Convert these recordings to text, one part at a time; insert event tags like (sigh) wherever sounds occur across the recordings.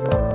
Bye.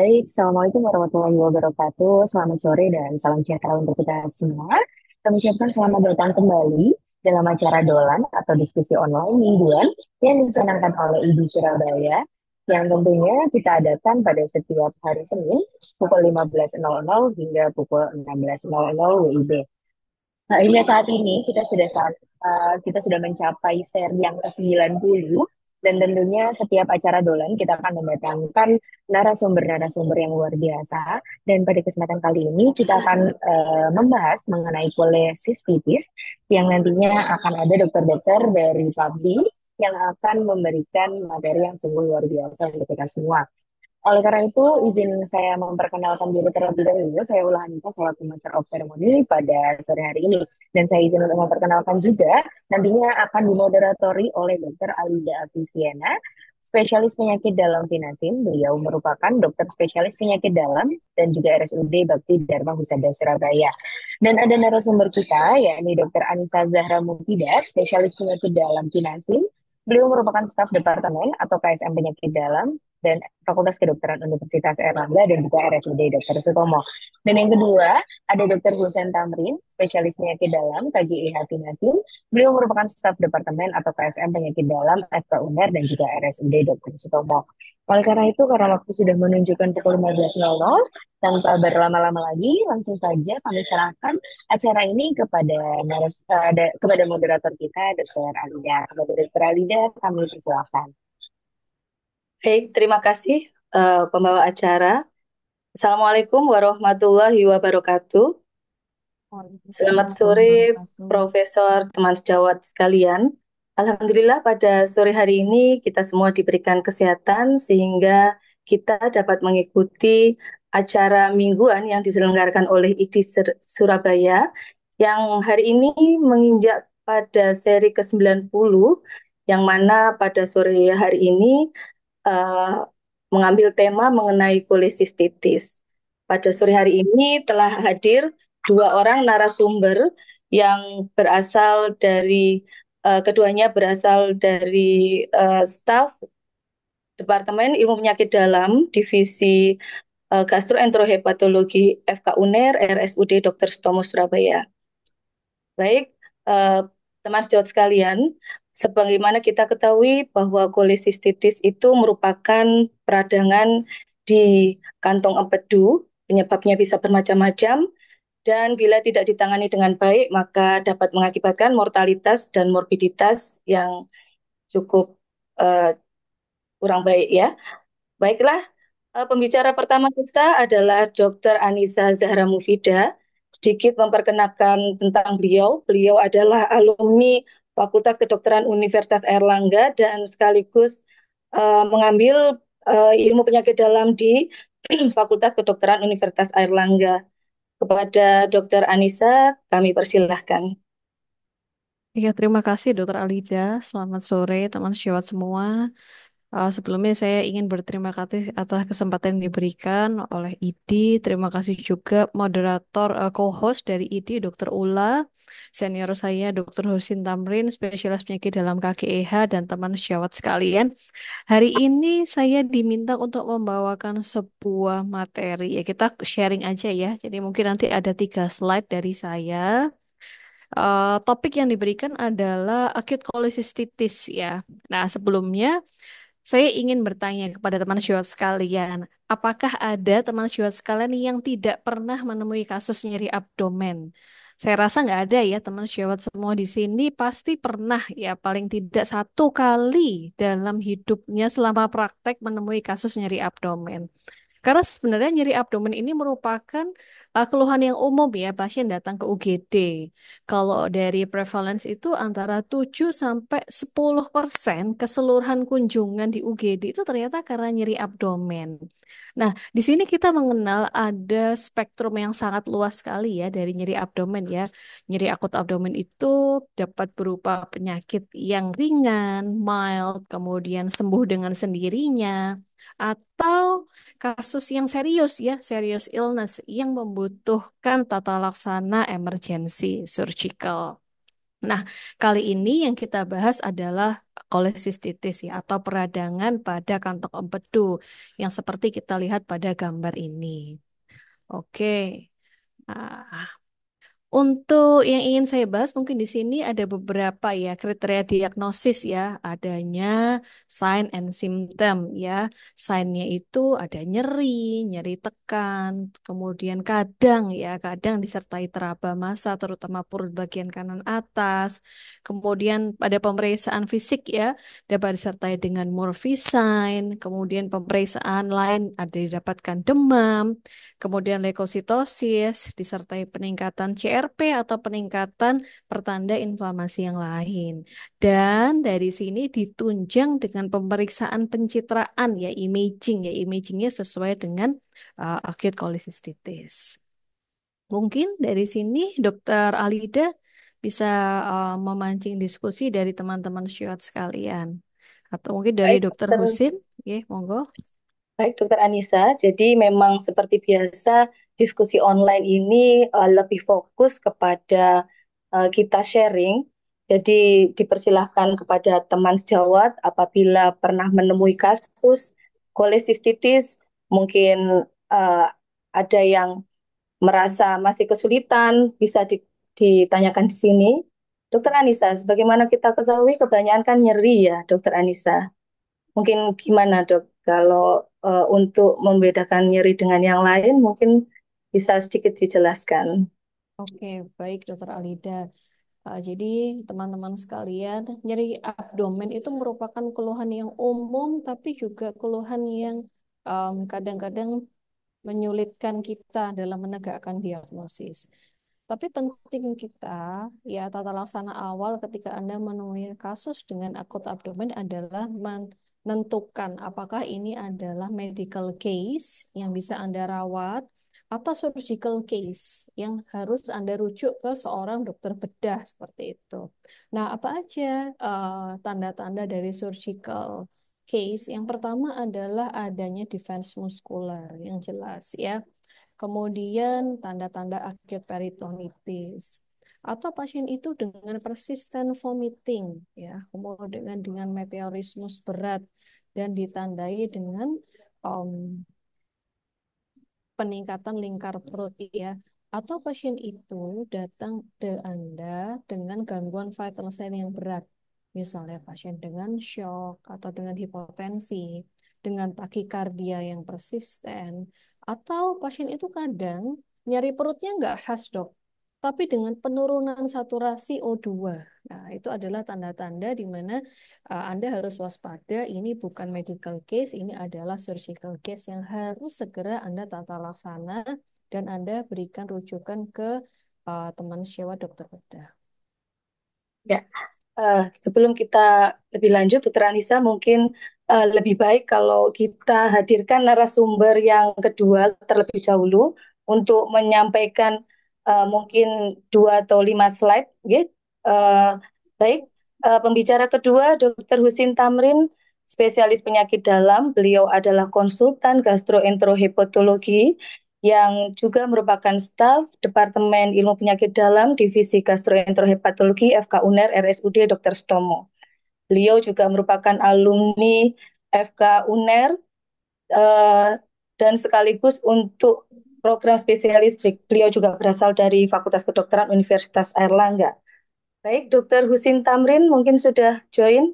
Baik, Assalamualaikum warahmatullahi wabarakatuh. Selamat sore dan salam sejahtera untuk kita semua. Kami ucapkan selamat datang kembali dalam acara Dolan atau diskusi online mingguan yang dicanangkan oleh Ibu Surabaya yang tentunya kita adakan pada setiap hari Senin pukul 15.00 hingga pukul 16.00 WIB. Nah, hingga saat ini kita sudah uh, kita sudah mencapai share yang ke-90 dan tentunya setiap acara dolan kita akan mendatangkan narasumber-narasumber yang luar biasa. Dan pada kesempatan kali ini kita akan uh, membahas mengenai polisistitis yang nantinya akan ada dokter-dokter dari PABDI yang akan memberikan materi yang sungguh luar biasa untuk kita semua. Oleh karena itu, izin saya memperkenalkan diri terlebih dahulu. Saya Ulah Hanita, selaku Master of Ceremony pada sore hari ini. Dan saya izin untuk memperkenalkan juga, nantinya akan dimoderatori oleh Dr. Alida afisiana spesialis penyakit dalam Finasim. Beliau merupakan dokter spesialis penyakit dalam dan juga RSUD Bakti Dharma Husada Surabaya. Dan ada narasumber kita, yakni Dr. Anissa Zahra Mufida, spesialis penyakit dalam Finasim. Beliau merupakan staf departemen atau KSM penyakit dalam dan Fakultas Kedokteran Universitas Erlangga dan juga RSUD Dr. Sutomo. Dan yang kedua, ada Dr. Hussein Tamrin, spesialis penyakit dalam KGI e. Hati Beliau merupakan staf departemen atau KSM penyakit dalam FK UNER dan juga RSUD Dr. Sutomo. Oleh karena itu, karena waktu sudah menunjukkan pukul 15.00, tanpa berlama-lama lagi, langsung saja kami serahkan acara ini kepada eh, kepada moderator kita, Dr. Alida. Kepada Dr. Alida, kami persilahkan. Baik, terima kasih uh, pembawa acara. Assalamualaikum warahmatullahi wabarakatuh. Selamat sore Profesor teman sejawat sekalian. Alhamdulillah pada sore hari ini kita semua diberikan kesehatan sehingga kita dapat mengikuti acara mingguan yang diselenggarakan oleh IDI Surabaya yang hari ini menginjak pada seri ke-90 yang mana pada sore hari ini uh, mengambil tema mengenai kolesistitis. Pada sore hari ini telah hadir dua orang narasumber yang berasal dari uh, keduanya berasal dari uh, eh, staf Departemen Ilmu Penyakit Dalam Divisi uh, Gastroenterohepatologi FK UNER RSUD Dr. Sutomo Surabaya. Baik, uh, teman sejawat sekalian, Sebagaimana kita ketahui bahwa kolesistitis itu merupakan peradangan di kantong empedu, penyebabnya bisa bermacam-macam, dan bila tidak ditangani dengan baik maka dapat mengakibatkan mortalitas dan morbiditas yang cukup uh, kurang baik ya. Baiklah, uh, pembicara pertama kita adalah Dr. Anissa Zahra Mufida. Sedikit memperkenalkan tentang beliau, beliau adalah alumni Fakultas Kedokteran Universitas Erlangga dan sekaligus uh, mengambil uh, ilmu penyakit dalam di (clears throat) Fakultas Kedokteran Universitas Erlangga. Kepada Dr. Anissa, kami persilahkan. Ya, terima kasih Dr. Alida. Selamat sore teman siwat semua. Uh, sebelumnya saya ingin berterima kasih atas kesempatan yang diberikan oleh ID. Terima kasih juga moderator uh, co-host dari ID, Dr. Ula, senior saya Dr. Husin Tamrin, spesialis penyakit dalam KGEH dan teman sejawat sekalian. Hari ini saya diminta untuk membawakan sebuah materi. Ya kita sharing aja ya. Jadi mungkin nanti ada tiga slide dari saya. Uh, topik yang diberikan adalah acute cholecystitis ya. Nah, sebelumnya saya ingin bertanya kepada teman syuat sekalian, apakah ada teman syuat sekalian yang tidak pernah menemui kasus nyeri abdomen? Saya rasa nggak ada ya teman syawat semua di sini pasti pernah ya paling tidak satu kali dalam hidupnya selama praktek menemui kasus nyeri abdomen. Karena sebenarnya nyeri abdomen ini merupakan uh, keluhan yang umum ya pasien datang ke UGD. Kalau dari prevalence itu antara 7 sampai 10 persen keseluruhan kunjungan di UGD itu ternyata karena nyeri abdomen. Nah, di sini kita mengenal ada spektrum yang sangat luas sekali ya dari nyeri abdomen ya. Nyeri akut abdomen itu dapat berupa penyakit yang ringan, mild, kemudian sembuh dengan sendirinya, atau kasus yang serius ya, serius illness yang membutuhkan tata laksana emergency surgical. Nah, kali ini yang kita bahas adalah kolesistitis ya atau peradangan pada kantong empedu yang seperti kita lihat pada gambar ini. Oke. Nah, untuk yang ingin saya bahas, mungkin di sini ada beberapa ya kriteria diagnosis ya, adanya sign and symptom ya. Signnya itu ada nyeri, nyeri tekan, kemudian kadang ya, kadang disertai teraba massa terutama perut bagian kanan atas. Kemudian pada pemeriksaan fisik ya, dapat disertai dengan Murphy sign, kemudian pemeriksaan lain ada didapatkan demam, kemudian leukositosis disertai peningkatan CR PRP atau peningkatan pertanda inflamasi yang lain. Dan dari sini ditunjang dengan pemeriksaan pencitraan ya imaging ya imagingnya sesuai dengan uh, acute cholecystitis. Mungkin dari sini Dokter Alida bisa uh, memancing diskusi dari teman-teman syuat sekalian atau mungkin dari Baik, Dokter Husin, ya monggo. Baik Dokter Anissa, jadi memang seperti biasa diskusi online ini uh, lebih fokus kepada uh, kita sharing. Jadi dipersilahkan kepada teman sejawat apabila pernah menemui kasus kolesistitis, mungkin uh, ada yang merasa masih kesulitan, bisa di, ditanyakan di sini. Dokter Anissa, sebagaimana kita ketahui kebanyakan kan nyeri ya, Dokter Anissa. Mungkin gimana dok, kalau uh, untuk membedakan nyeri dengan yang lain, mungkin bisa sedikit dijelaskan. Oke, baik Dokter Alida. Eh, jadi teman-teman sekalian, nyeri abdomen itu merupakan keluhan yang umum, tapi juga keluhan yang kadang kadang-kadang menyulitkan kita dalam menegakkan diagnosis. Tapi penting kita, ya tata laksana awal ketika Anda menemui kasus dengan akut abdomen adalah menentukan apakah ini adalah medical case yang bisa Anda rawat, atau surgical case yang harus Anda rujuk ke seorang dokter bedah seperti itu. Nah, apa aja eh, tanda-tanda uh, dari surgical case? Yang pertama adalah adanya defense muskular yang jelas ya. Kemudian tanda-tanda acute peritonitis atau pasien itu dengan persisten vomiting ya, kemudian dengan meteorismus berat dan ditandai dengan um, peningkatan lingkar perut ya atau pasien itu datang ke Anda dengan gangguan vital sign yang berat misalnya pasien dengan shock atau dengan hipotensi dengan takikardia yang persisten atau pasien itu kadang nyari perutnya nggak khas dok tapi dengan penurunan saturasi O2. Nah, itu adalah tanda-tanda di mana eh, Anda harus waspada, ini bukan medical case, ini adalah surgical case yang harus segera Anda tata laksana dan Anda berikan rujukan ke uh, teman sewa dokter bedah. Ya, uh, sebelum kita lebih lanjut, Dokter Anissa, mungkin uh, lebih baik kalau kita hadirkan narasumber yang kedua terlebih dahulu untuk menyampaikan Eh, mungkin dua atau lima slide. Ya. Uh, baik, uh, pembicara kedua Dr. Husin Tamrin, spesialis penyakit dalam. Beliau adalah konsultan gastroenterohepatologi yang juga merupakan staf Departemen Ilmu Penyakit Dalam Divisi Gastroenterohepatologi FK UNER RSUD Dr. Stomo. Beliau juga merupakan alumni FK UNER uh, dan sekaligus untuk program spesialis, beliau juga berasal dari Fakultas Kedokteran Universitas Airlangga. Baik, Dokter Husin Tamrin mungkin sudah join.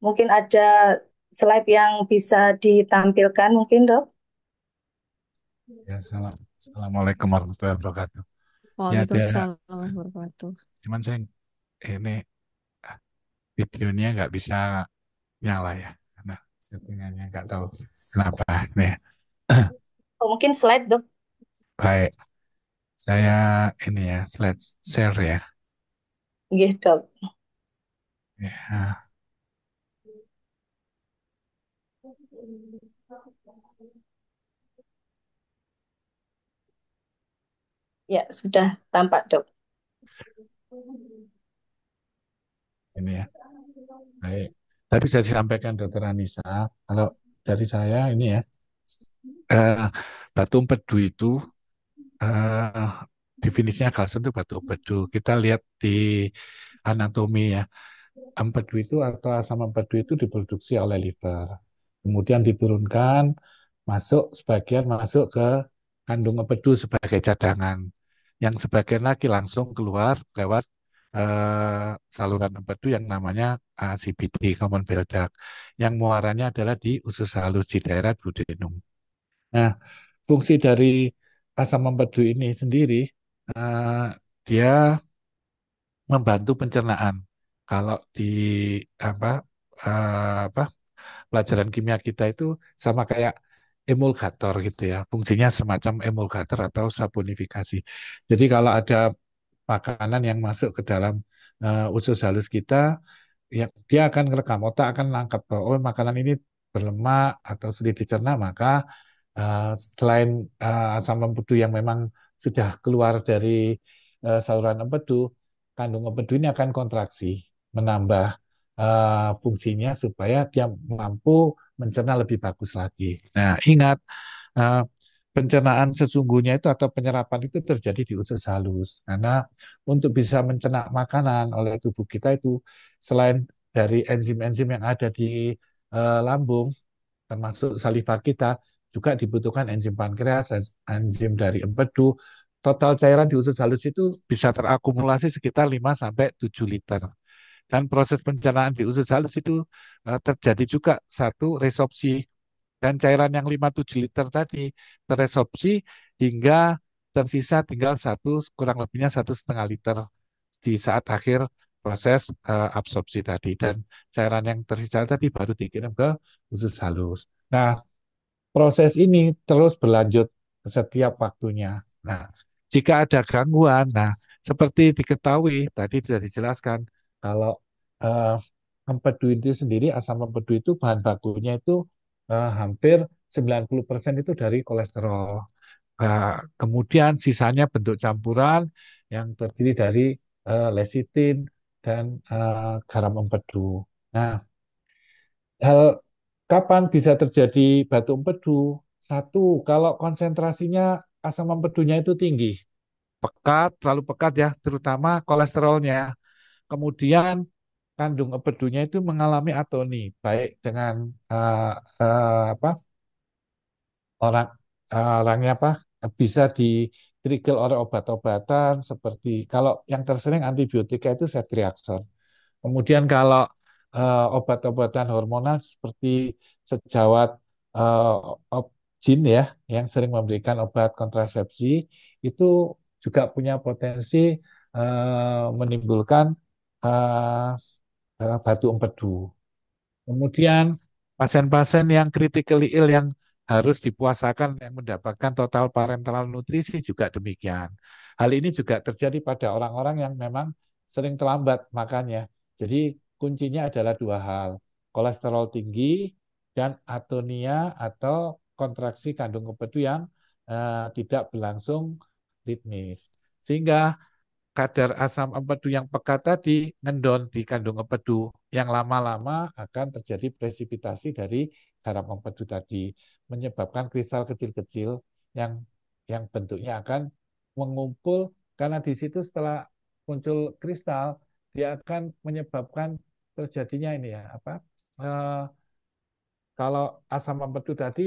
Mungkin ada slide yang bisa ditampilkan mungkin, Dok. Ya, salam. Assalamualaikum warahmatullahi wabarakatuh. Ya, Waalaikumsalam warahmatullahi wabarakatuh. Cuman saya ini ah, videonya nggak bisa nyala ya. karena settingannya nggak tahu kenapa. Nih atau mungkin slide dok. Baik, saya ini ya, slide share ya. gitu Ya. Ya, sudah tampak, Dok. Ini ya. Baik. tapi saya sampaikan Dokter Anissa, kalau dari saya ini ya, uh, batu empedu itu uh, definisinya kalsen itu batu empedu. Kita lihat di anatomi ya. Empedu itu atau asam empedu itu diproduksi oleh liver. Kemudian diturunkan masuk sebagian masuk ke kandung empedu sebagai cadangan. Yang sebagian lagi langsung keluar lewat Uh, saluran empedu yang namanya uh, common bile duct, yang muaranya adalah di usus halus di daerah duodenum. Nah, fungsi dari asam empedu ini sendiri uh, dia membantu pencernaan. Kalau di apa uh, apa pelajaran kimia kita itu sama kayak emulgator gitu ya. Fungsinya semacam emulgator atau saponifikasi. Jadi kalau ada makanan yang masuk ke dalam uh, usus halus kita ya dia akan rekam otak akan nangkap bahwa oh makanan ini berlemak atau sulit dicerna maka Eh, selain uh, asam empedu yang memang sudah keluar dari uh, saluran empedu, kandung empedu ini akan kontraksi, menambah uh, fungsinya supaya dia mampu mencerna lebih bagus lagi. Nah, ingat uh, pencernaan sesungguhnya itu atau penyerapan itu terjadi di usus halus karena untuk bisa mencerna makanan oleh tubuh kita itu selain dari enzim-enzim yang ada di uh, lambung termasuk saliva kita juga dibutuhkan enzim pankreas, enzim dari empedu. Total cairan di usus halus itu bisa terakumulasi sekitar 5 sampai 7 liter. Dan proses pencernaan di usus halus itu eh, terjadi juga satu resorpsi dan cairan yang 5-7 liter tadi teresopsi hingga tersisa tinggal satu kurang lebihnya satu setengah liter di saat akhir proses uh, absorpsi tadi dan cairan yang tersisa tadi baru dikirim ke usus halus. Nah, proses ini terus berlanjut setiap waktunya. Nah, jika ada gangguan, nah seperti diketahui tadi sudah dijelaskan kalau uh, eh, empedu itu sendiri asam empedu itu bahan bakunya itu uh, hampir 90% itu dari kolesterol. Nah, kemudian sisanya bentuk campuran yang terdiri dari uh, lecithin dan uh, garam empedu. Nah, hal Kapan bisa terjadi batu empedu? Satu, kalau konsentrasinya asam empedunya itu tinggi. Pekat, terlalu pekat ya, terutama kolesterolnya. Kemudian kandung empedunya itu mengalami atoni, baik dengan uh, uh, apa orang uh, orangnya apa bisa di trigger oleh obat-obatan seperti kalau yang tersering antibiotika itu ceftriaxone. Kemudian kalau uh, obat-obatan hormonal seperti sejawat uh, ya yang sering memberikan obat kontrasepsi itu juga punya potensi uh, menimbulkan uh, uh, batu empedu. Kemudian pasien-pasien yang critically ill yang harus dipuasakan yang mendapatkan total parenteral nutrisi juga demikian. Hal ini juga terjadi pada orang-orang yang memang sering terlambat makannya. Jadi kuncinya adalah dua hal, kolesterol tinggi dan atonia atau kontraksi kandung empedu yang uh, tidak berlangsung ritmis. Sehingga kadar asam empedu yang pekat tadi ngendon di kandung empedu yang lama-lama akan terjadi presipitasi dari garam empedu tadi menyebabkan kristal kecil-kecil yang yang bentuknya akan mengumpul karena di situ setelah muncul kristal dia akan menyebabkan terjadinya ini ya apa eh, kalau asam empedu tadi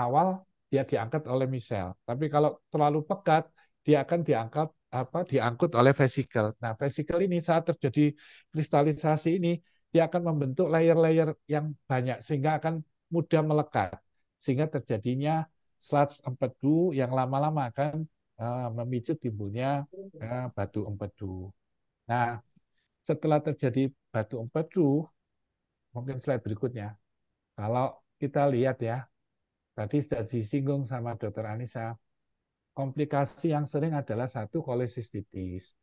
awal dia diangkat oleh misel, tapi kalau terlalu pekat dia akan diangkat apa diangkut oleh vesikel. Nah, vesikel ini saat terjadi kristalisasi ini dia akan membentuk layer-layer yang banyak sehingga akan mudah melekat sehingga terjadinya sludge empedu yang lama-lama akan uh, memicu timbulnya uh, batu empedu. Nah, setelah terjadi batu empedu, mungkin slide berikutnya, kalau kita lihat ya, tadi sudah disinggung sama dokter Anissa, komplikasi yang sering adalah satu kolesistitis.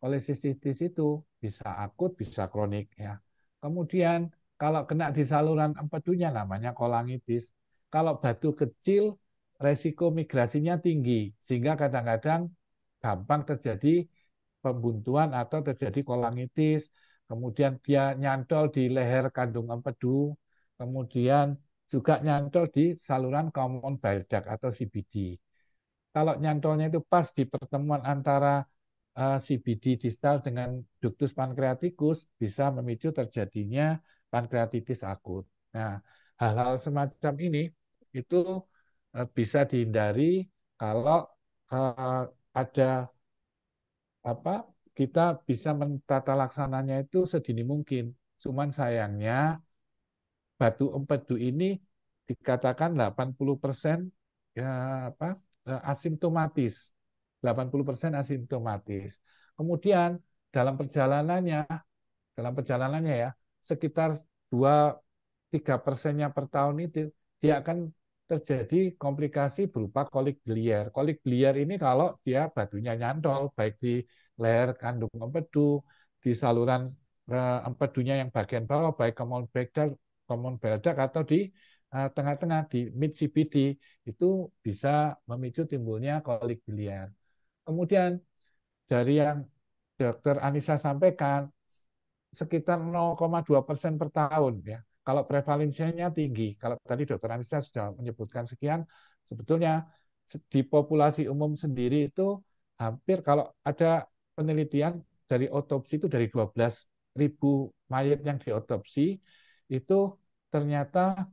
Kolesistitis itu bisa akut, bisa kronik ya. Kemudian kalau kena di saluran empedunya namanya kolangitis. Kalau batu kecil, resiko migrasinya tinggi, sehingga kadang-kadang gampang terjadi pembuntuan atau terjadi kolangitis, kemudian dia nyantol di leher kandung empedu, kemudian juga nyantol di saluran common bile duct atau CBD. Kalau nyantolnya itu pas di pertemuan antara uh, eh, CBD distal dengan ductus pankreatikus bisa memicu terjadinya pankreatitis akut. Nah, hal-hal semacam ini itu uh, bisa dihindari kalau uh, ada apa kita bisa mentata laksananya itu sedini mungkin. Cuman sayangnya batu empedu ini dikatakan 80% ya apa asimptomatis. 80% persen asimptomatis. Kemudian dalam perjalanannya dalam perjalanannya ya sekitar dua tiga persennya per tahun itu dia akan terjadi komplikasi berupa kolik biliar. Kolik biliar ini kalau dia batunya nyantol baik di leher kandung empedu, di saluran eh, empedunya yang bagian bawah baik common bladder, common bladder atau di eh, tengah-tengah di mid CBD itu bisa memicu timbulnya kolik biliar. Kemudian dari yang dokter Anissa sampaikan sekitar 0,2 persen per tahun ya kalau prevalensinya tinggi, kalau tadi dokter Anissa sudah menyebutkan sekian, sebetulnya di populasi umum sendiri itu hampir kalau ada penelitian dari otopsi itu dari ribu mayat yang diotopsi itu ternyata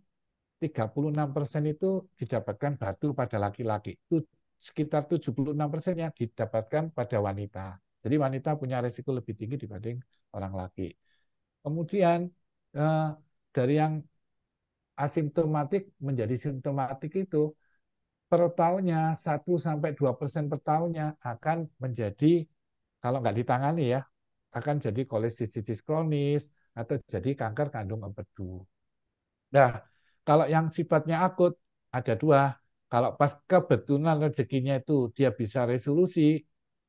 36 persen itu didapatkan batu pada laki-laki. Itu sekitar 76 persennya didapatkan pada wanita. Jadi wanita punya resiko lebih tinggi dibanding orang laki. Kemudian eh, dari yang asimptomatik menjadi simptomatik itu per tahunnya 1 sampai 2 persen per tahunnya akan menjadi kalau nggak ditangani ya akan jadi kolesitis kronis atau jadi kanker kandung empedu. Nah, kalau yang sifatnya akut ada dua. Kalau pas kebetulan rezekinya itu dia bisa resolusi,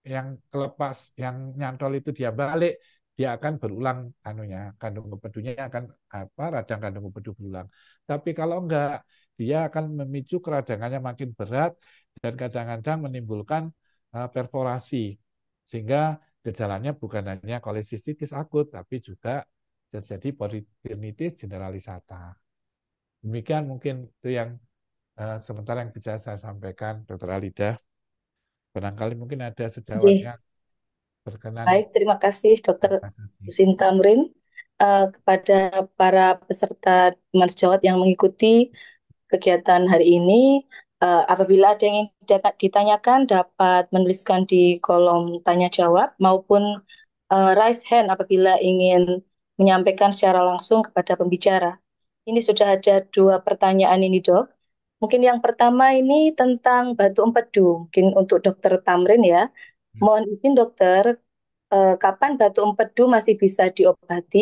yang kelepas, yang nyantol itu dia balik, dia akan berulang anunya kandung empedunya akan apa radang kandung empedu berulang. Tapi kalau enggak dia akan memicu keradangannya makin berat dan kadang-kadang menimbulkan eh, perforasi sehingga gejalanya bukan hanya kolesistitis akut tapi juga terjadi peritonitis generalisata. Demikian mungkin itu yang uh, sementara yang bisa saya sampaikan, Dokter Alida. Barangkali mungkin ada sejawatnya. Jih. Berkenan. Baik, terima kasih Dokter Sinta Murin uh, kepada para peserta teman sejawat yang mengikuti kegiatan hari ini. Uh, apabila ada yang ingin ditanyakan dapat menuliskan di kolom tanya jawab maupun uh, raise hand apabila ingin menyampaikan secara langsung kepada pembicara. Ini sudah ada dua pertanyaan ini dok. Mungkin yang pertama ini tentang batu empedu, mungkin untuk dokter Tamrin ya. Hmm. Mohon izin dokter, eh, kapan batu empedu masih bisa diobati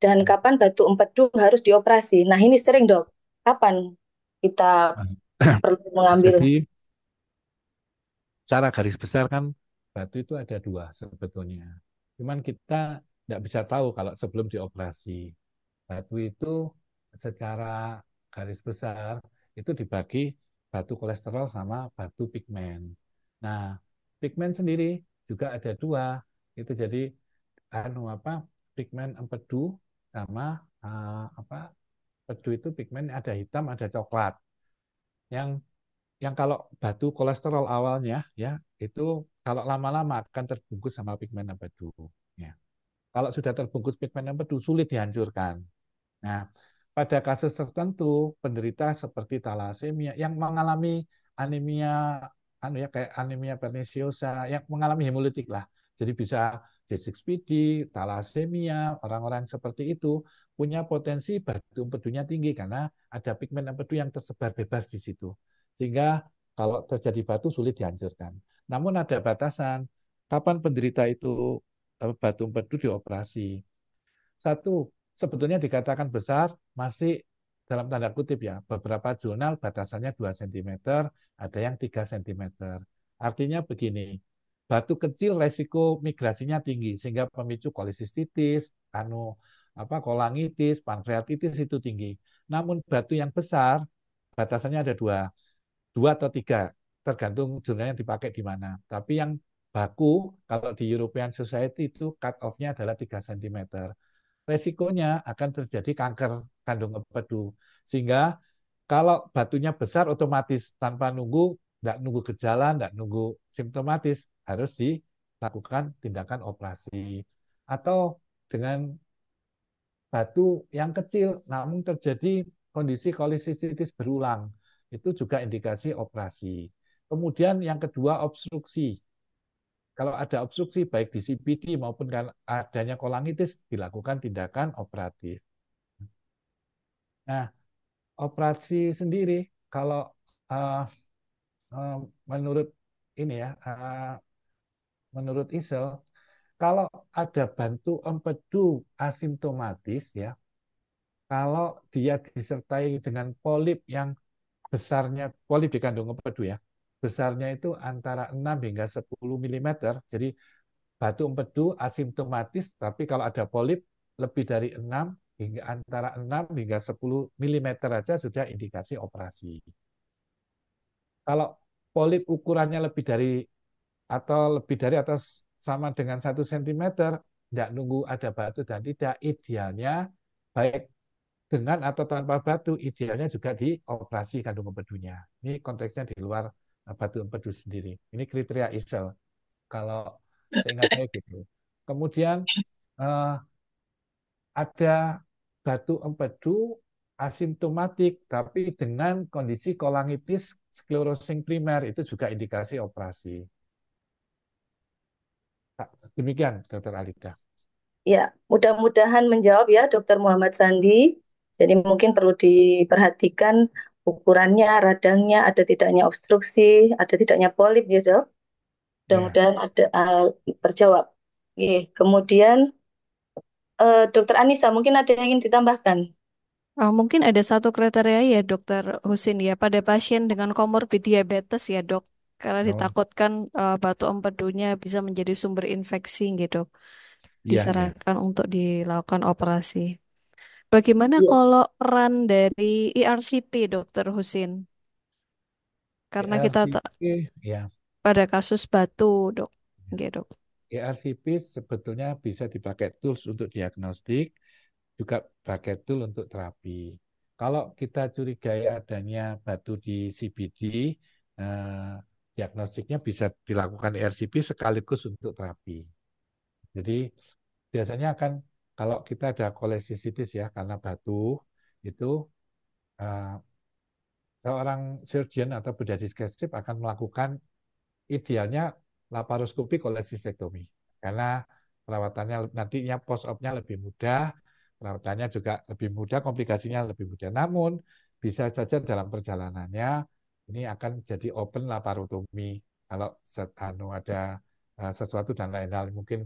dan hmm. kapan batu empedu harus dioperasi? Nah ini sering dok, kapan kita hmm. (clears throat) perlu mengambil? Jadi, cara garis besar kan batu itu ada dua sebetulnya. Cuman kita tidak bisa tahu kalau sebelum dioperasi. Batu itu secara garis besar itu dibagi batu kolesterol sama batu pigmen. Nah, Pigmen sendiri juga ada dua. Itu jadi anu apa? Pigmen empedu sama uh, apa? Pedu itu pigmen ada hitam, ada coklat. Yang yang kalau batu kolesterol awalnya ya itu kalau lama-lama akan terbungkus sama pigmen empedu ya. Kalau sudah terbungkus pigmen empedu sulit dihancurkan. Nah, pada kasus tertentu penderita seperti talasemia yang mengalami anemia anu ya kayak anemia perniciosa yang mengalami hemolitik lah. Jadi bisa J6PD, talasemia, orang-orang seperti itu punya potensi batu empedunya tinggi karena ada pigmen empedu yang tersebar bebas di situ. Sehingga kalau terjadi batu sulit dihancurkan. Namun ada batasan kapan penderita itu eh, batu empedu dioperasi. Satu, sebetulnya dikatakan besar masih dalam tanda kutip ya, beberapa jurnal batasannya 2 cm, ada yang 3 cm. Artinya begini, batu kecil resiko migrasinya tinggi sehingga pemicu kolisistitis, anu apa kolangitis, pankreatitis itu tinggi. Namun batu yang besar batasannya ada dua, dua atau tiga tergantung jurnal yang dipakai di mana. Tapi yang baku kalau di European Society itu cut off-nya adalah 3 cm. Resikonya akan terjadi kanker kandung empedu. Sehingga kalau batunya besar otomatis tanpa nunggu, tidak nunggu gejala, tidak nunggu simptomatis, harus dilakukan tindakan operasi. Atau dengan batu yang kecil namun terjadi kondisi kolisistitis berulang. Itu juga indikasi operasi. Kemudian yang kedua obstruksi. Kalau ada obstruksi baik di CBD maupun adanya kolangitis dilakukan tindakan operatif. Nah, operasi sendiri kalau uh, uh, menurut ini ya, uh, menurut Isel kalau ada bantu empedu asimptomatis ya, kalau dia disertai dengan polip yang besarnya, polip di kandung empedu ya, besarnya itu antara 6 hingga 10 mm, jadi batu empedu asimptomatis, tapi kalau ada polip lebih dari 6 hingga antara 6 hingga 10 mm aja sudah indikasi operasi. Kalau polip ukurannya lebih dari atau lebih dari atau sama dengan satu cm, tidak nunggu ada batu dan tidak, idealnya baik dengan atau tanpa batu, idealnya juga dioperasi kandung empedunya. Ini konteksnya di luar eh, batu empedu sendiri. Ini kriteria ISEL. Kalau ingat saya gitu. Kemudian eh, ada batu empedu asimptomatik tapi dengan kondisi kolangitis sklerosing primer itu juga indikasi operasi. Demikian Dokter Alida. Ya, mudah-mudahan menjawab ya Dokter Muhammad Sandi. Jadi mungkin perlu diperhatikan ukurannya, radangnya, ada tidaknya obstruksi, ada tidaknya polip ya dok. Ya. Mudah-mudahan ya. ada uh, terjawab. Oke, kemudian Uh, Dokter Anissa, mungkin ada yang ingin ditambahkan? Oh, mungkin ada satu kriteria ya, Dokter Husin ya, pada pasien dengan komorbid diabetes ya, Dok, karena Oh, ditakutkan uh, batu empedunya bisa menjadi sumber infeksi gitu. iya, iya. Disarankan untuk dilakukan operasi. Bagaimana iya. kalau peran dari ERCP, Dokter Husin? Karena kita ya. pada kasus batu, Dok. Iya. Gitu, Dok. ERCP sebetulnya bisa dipakai tools untuk diagnostik, juga pakai tool untuk terapi. Kalau kita curigai adanya batu di CBD, eh, diagnostiknya bisa dilakukan ERCP sekaligus untuk terapi. Jadi biasanya akan kalau kita ada kolesisitis ya karena batu itu uh, seorang surgeon atau bedah digestif akan melakukan idealnya laparoskopi kolesistektomi karena perawatannya nantinya post op-nya lebih mudah, perawatannya juga lebih mudah, komplikasinya lebih mudah. Namun bisa saja dalam perjalanannya ini akan jadi open laparotomi kalau anu ada eh, sesuatu dan lain-lain mungkin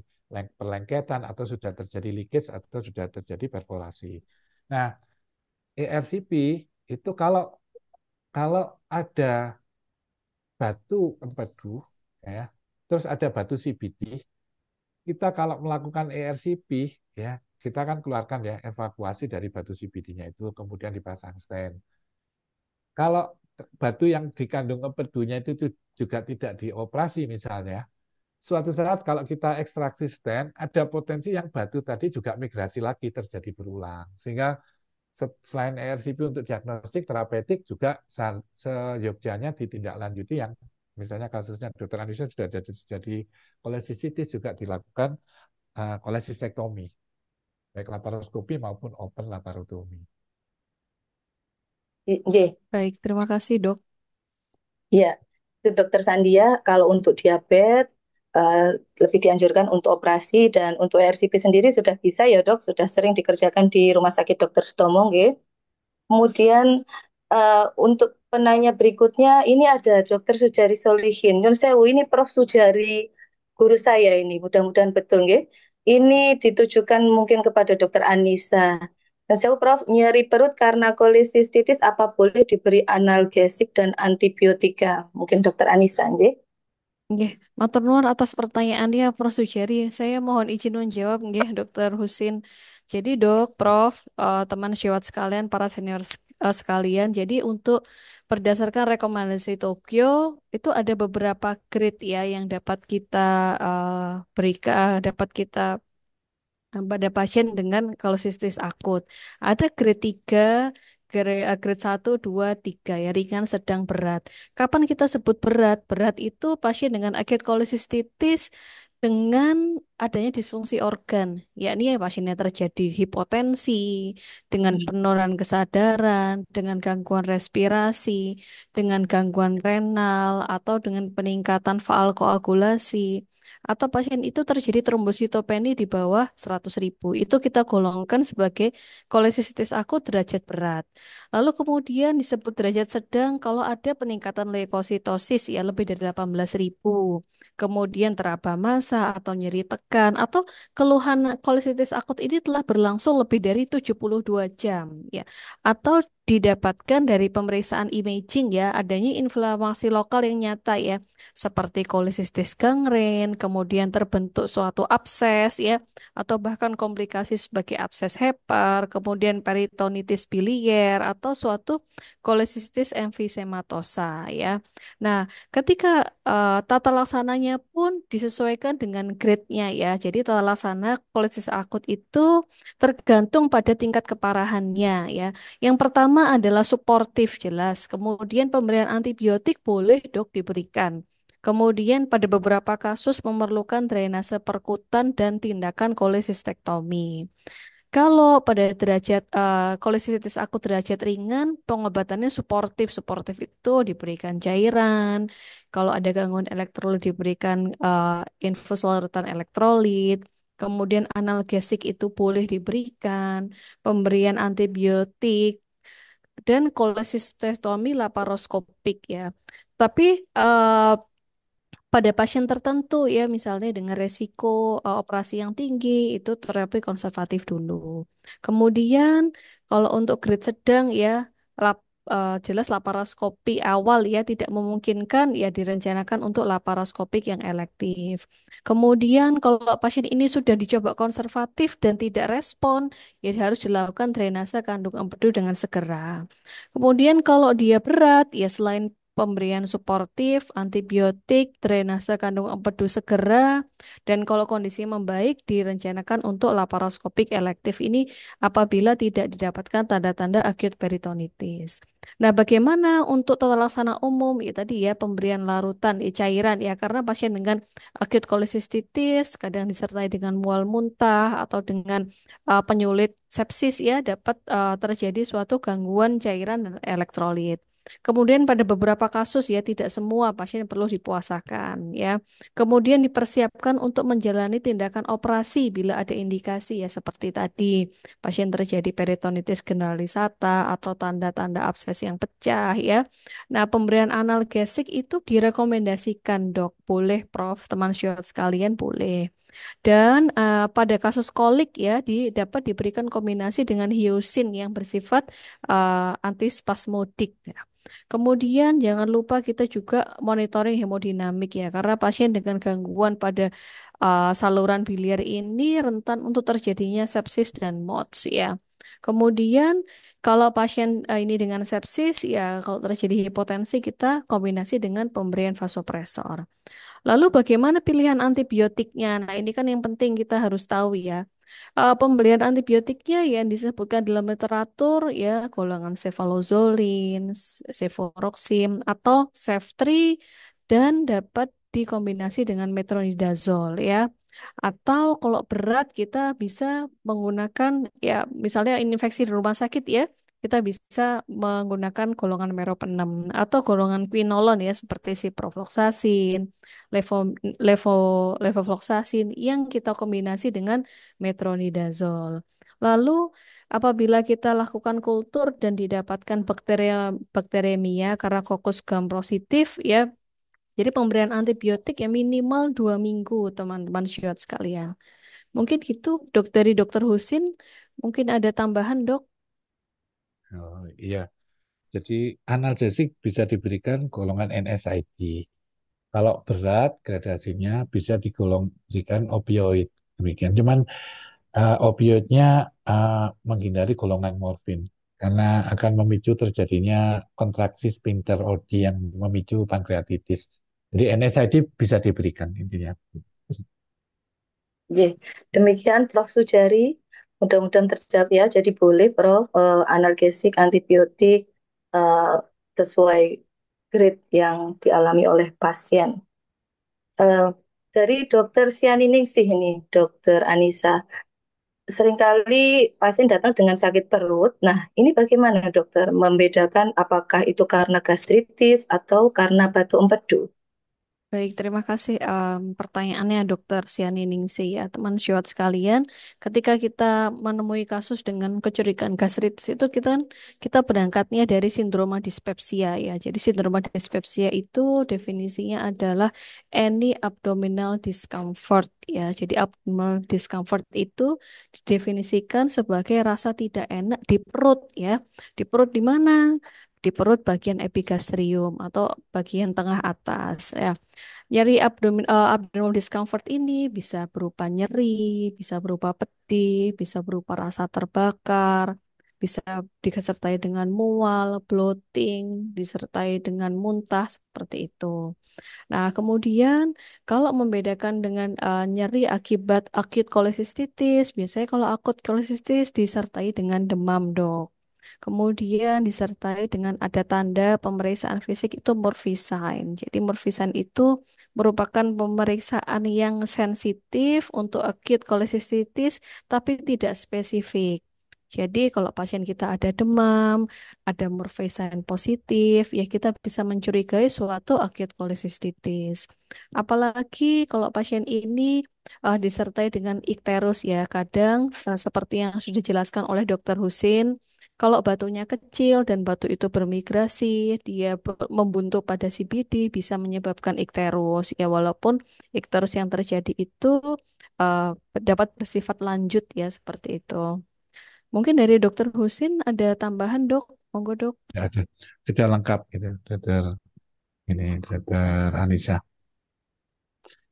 perlengketan atau sudah terjadi likis atau sudah terjadi perforasi. Nah, ERCP itu kalau kalau ada batu empedu ya terus ada batu CBD, kita kalau melakukan ERCP, ya kita akan keluarkan ya evakuasi dari batu CBD-nya itu, kemudian dipasang stand. Kalau batu yang dikandung empedunya itu, itu juga tidak dioperasi misalnya, suatu saat kalau kita ekstraksi stand, ada potensi yang batu tadi juga migrasi lagi terjadi berulang. Sehingga selain ERCP untuk diagnostik terapeutik juga seyogyanya ditindaklanjuti yang Misalnya kasusnya dokter Anissa sudah ada jadi kolesisitis juga dilakukan uh, eh, kolesistektomi, baik laparoskopi maupun open laparotomi. J. Baik, terima kasih dok. Ya, itu dokter Sandia kalau untuk diabetes uh, lebih dianjurkan untuk operasi dan untuk RCP sendiri sudah bisa ya dok, sudah sering dikerjakan di Rumah Sakit Dokter Stomong, ya. Kemudian uh, untuk penanya berikutnya ini ada Dokter Sujari Solihin. Nyun sewu ini Prof Sujari guru saya ini. Mudah-mudahan betul nggih. Ini ditujukan mungkin kepada Dokter Anissa. Nyun sewu Prof, nyeri perut karena kolestitis apa boleh diberi analgesik dan antibiotika? Mungkin Dokter Anissa nggih. Nggih, matur nuwun atas pertanyaannya Prof Sujari. Saya mohon izin menjawab nggih Dokter Husin. Jadi dok, prof, uh, teman sewat sekalian, para senior eh, sekalian. Jadi untuk berdasarkan rekomendasi Tokyo itu ada beberapa grade ya yang dapat kita uh, berikan eh, dapat kita eh, pada pasien dengan sistis akut. Ada grade 3, grade, grade 1, 2, 3 ya ringan, sedang, berat. Kapan kita sebut berat? Berat itu pasien dengan akut kolositis dengan adanya disfungsi organ, yakni pasiennya terjadi hipotensi, dengan hmm. penurunan kesadaran, dengan gangguan respirasi, dengan gangguan renal, atau dengan peningkatan faal koagulasi, atau pasien itu terjadi trombositopeni di bawah 100 ribu. Itu kita golongkan sebagai kolesisitis akut derajat berat. Lalu kemudian disebut derajat sedang kalau ada peningkatan leukositosis ya lebih dari 18 ribu kemudian teraba masa atau nyeri tekan atau keluhan kolitis akut ini telah berlangsung lebih dari 72 jam ya atau didapatkan dari pemeriksaan imaging ya, adanya inflamasi lokal yang nyata ya, seperti kolisistis gangren, kemudian terbentuk suatu abses ya, atau bahkan komplikasi sebagai abses hepar, kemudian peritonitis biliar atau suatu kolisistis emfisematosa ya. Nah, ketika uh, tata laksananya pun disesuaikan dengan grade-nya ya. Jadi tata laksana kolisis akut itu tergantung pada tingkat keparahannya ya. Yang pertama pertama adalah suportif jelas, kemudian pemberian antibiotik boleh dok diberikan. Kemudian pada beberapa kasus memerlukan drainase perkutan dan tindakan kolisistektomi. Kalau pada derajat uh, eh, kolesitis akut derajat ringan, pengobatannya suportif. Suportif itu diberikan cairan. Kalau ada gangguan elektrolit diberikan uh, eh, infus larutan elektrolit. Kemudian analgesik itu boleh diberikan. Pemberian antibiotik dan kolesistestomi laparoskopik ya. Tapi uh, pada pasien tertentu ya misalnya dengan resiko uh, operasi yang tinggi itu terapi konservatif dulu. Kemudian kalau untuk grade sedang ya lap uh, jelas laparoskopi awal ya tidak memungkinkan ya direncanakan untuk laparoskopi yang elektif. Kemudian kalau pasien ini sudah dicoba konservatif dan tidak respon, ya harus dilakukan drainase kandung empedu dengan segera. Kemudian kalau dia berat, ya selain pemberian suportif, antibiotik, drainase kandung empedu segera, dan kalau kondisi membaik direncanakan untuk laparoskopik elektif ini apabila tidak didapatkan tanda-tanda akut peritonitis. Nah, bagaimana untuk tata laksana umum? Ya, tadi ya pemberian larutan ya, cairan ya karena pasien dengan akut cholecystitis kadang disertai dengan mual muntah atau dengan uh, penyulit sepsis ya dapat uh, terjadi suatu gangguan cairan dan elektrolit. Kemudian pada beberapa kasus ya tidak semua pasien perlu dipuasakan ya. Kemudian dipersiapkan untuk menjalani tindakan operasi bila ada indikasi ya seperti tadi pasien terjadi peritonitis generalisata atau tanda-tanda abses yang pecah ya. Nah, pemberian analgesik itu direkomendasikan, Dok. Boleh, Prof. Teman syurat sekalian boleh. Dan uh, pada kasus kolik ya di, dapat diberikan kombinasi dengan hyosin yang bersifat uh, antispasmodik. Ya. Kemudian jangan lupa kita juga monitoring hemodinamik ya karena pasien dengan gangguan pada uh, saluran biliar ini rentan untuk terjadinya sepsis dan MOTS ya. Kemudian kalau pasien uh, ini dengan sepsis ya kalau terjadi hipotensi kita kombinasi dengan pemberian vasopresor. Lalu bagaimana pilihan antibiotiknya? Nah, ini kan yang penting kita harus tahu ya. Uh, pembelian antibiotiknya ya, yang disebutkan dalam literatur ya golongan cefalozolin, cefuroxim atau ceftri dan dapat dikombinasi dengan metronidazol ya. Atau kalau berat kita bisa menggunakan ya misalnya infeksi di rumah sakit ya kita bisa menggunakan golongan meropenem atau golongan quinolon ya seperti si provoxacin, levo, levo, levofloxacin yang kita kombinasi dengan metronidazol. Lalu apabila kita lakukan kultur dan didapatkan bakteria bakteremia karena kokus gram positif ya jadi pemberian antibiotik ya minimal dua minggu teman-teman syuat sekalian. Mungkin gitu dok dari dokter Husin mungkin ada tambahan dok Oh, iya. Jadi analgesik bisa diberikan golongan NSAID. Kalau berat gradasinya bisa digolongkan opioid. Demikian. Cuman uh, opioidnya uh, menghindari golongan morfin karena akan memicu terjadinya kontraksi spinter OD yang memicu pankreatitis. Jadi NSAID bisa diberikan intinya. Demikian Prof. Sujari. Mudah-mudahan terjawab ya. Jadi boleh Prof uh, eh, analgesik antibiotik uh, sesuai grade yang dialami oleh pasien. Uh, dari dokter Sianining sih ini, dokter Anissa. Seringkali pasien datang dengan sakit perut. Nah, ini bagaimana dokter membedakan apakah itu karena gastritis atau karena batu empedu? Baik, terima kasih. um, pertanyaannya Dokter Siani Ningsi ya, teman syuat sekalian. Ketika kita menemui kasus dengan kecurigaan gastritis itu kita kan, kita berangkatnya dari sindroma dispepsia ya. Jadi sindroma dispepsia itu definisinya adalah any abdominal discomfort ya. Jadi abdominal discomfort itu didefinisikan sebagai rasa tidak enak di perut ya. Di perut di mana? di perut bagian epigastrium atau bagian tengah atas ya. Nyeri abdomen uh, eh, abdominal discomfort ini bisa berupa nyeri, bisa berupa pedih, bisa berupa rasa terbakar, bisa disertai dengan mual, bloating, disertai dengan muntah seperti itu. Nah, kemudian kalau membedakan dengan uh, nyeri akibat akut kolesistitis, biasanya kalau akut kolesistitis disertai dengan demam, Dok. Kemudian disertai dengan ada tanda pemeriksaan fisik itu morfisain. Jadi morfisain itu merupakan pemeriksaan yang sensitif untuk acute cholecystitis tapi tidak spesifik. Jadi kalau pasien kita ada demam, ada sign positif, ya kita bisa mencurigai suatu acute cholecystitis. Apalagi kalau pasien ini uh, disertai dengan ikterus ya, kadang eh, seperti yang sudah dijelaskan oleh Dr. Husin, kalau batunya kecil dan batu itu bermigrasi, dia membentuk pada CBD bisa menyebabkan ikterus. Ya, walaupun ikterus yang terjadi itu uh, dapat bersifat lanjut ya seperti itu. Mungkin dari Dokter Husin ada tambahan dok, monggo dok. Ya, ada. Sudah lengkap gitu, Dokter ini Dokter Anissa.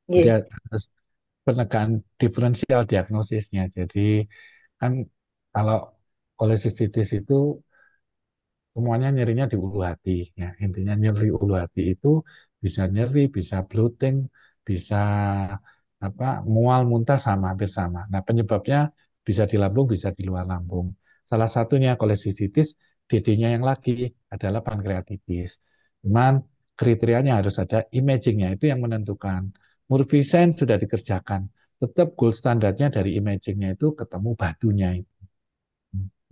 Ya. ada penekan diferensial diagnosisnya. Jadi kan kalau kolesistitis itu semuanya nyerinya di ulu hati ya intinya nyeri ulu hati itu bisa nyeri bisa bloating bisa apa mual muntah sama hampir sama nah penyebabnya bisa di lambung bisa di luar lambung salah satunya kolesistitis dd yang lagi adalah pankreatitis cuman kriterianya harus ada imagingnya itu yang menentukan Murphy sudah dikerjakan tetap gold standarnya dari imagingnya itu ketemu batunya itu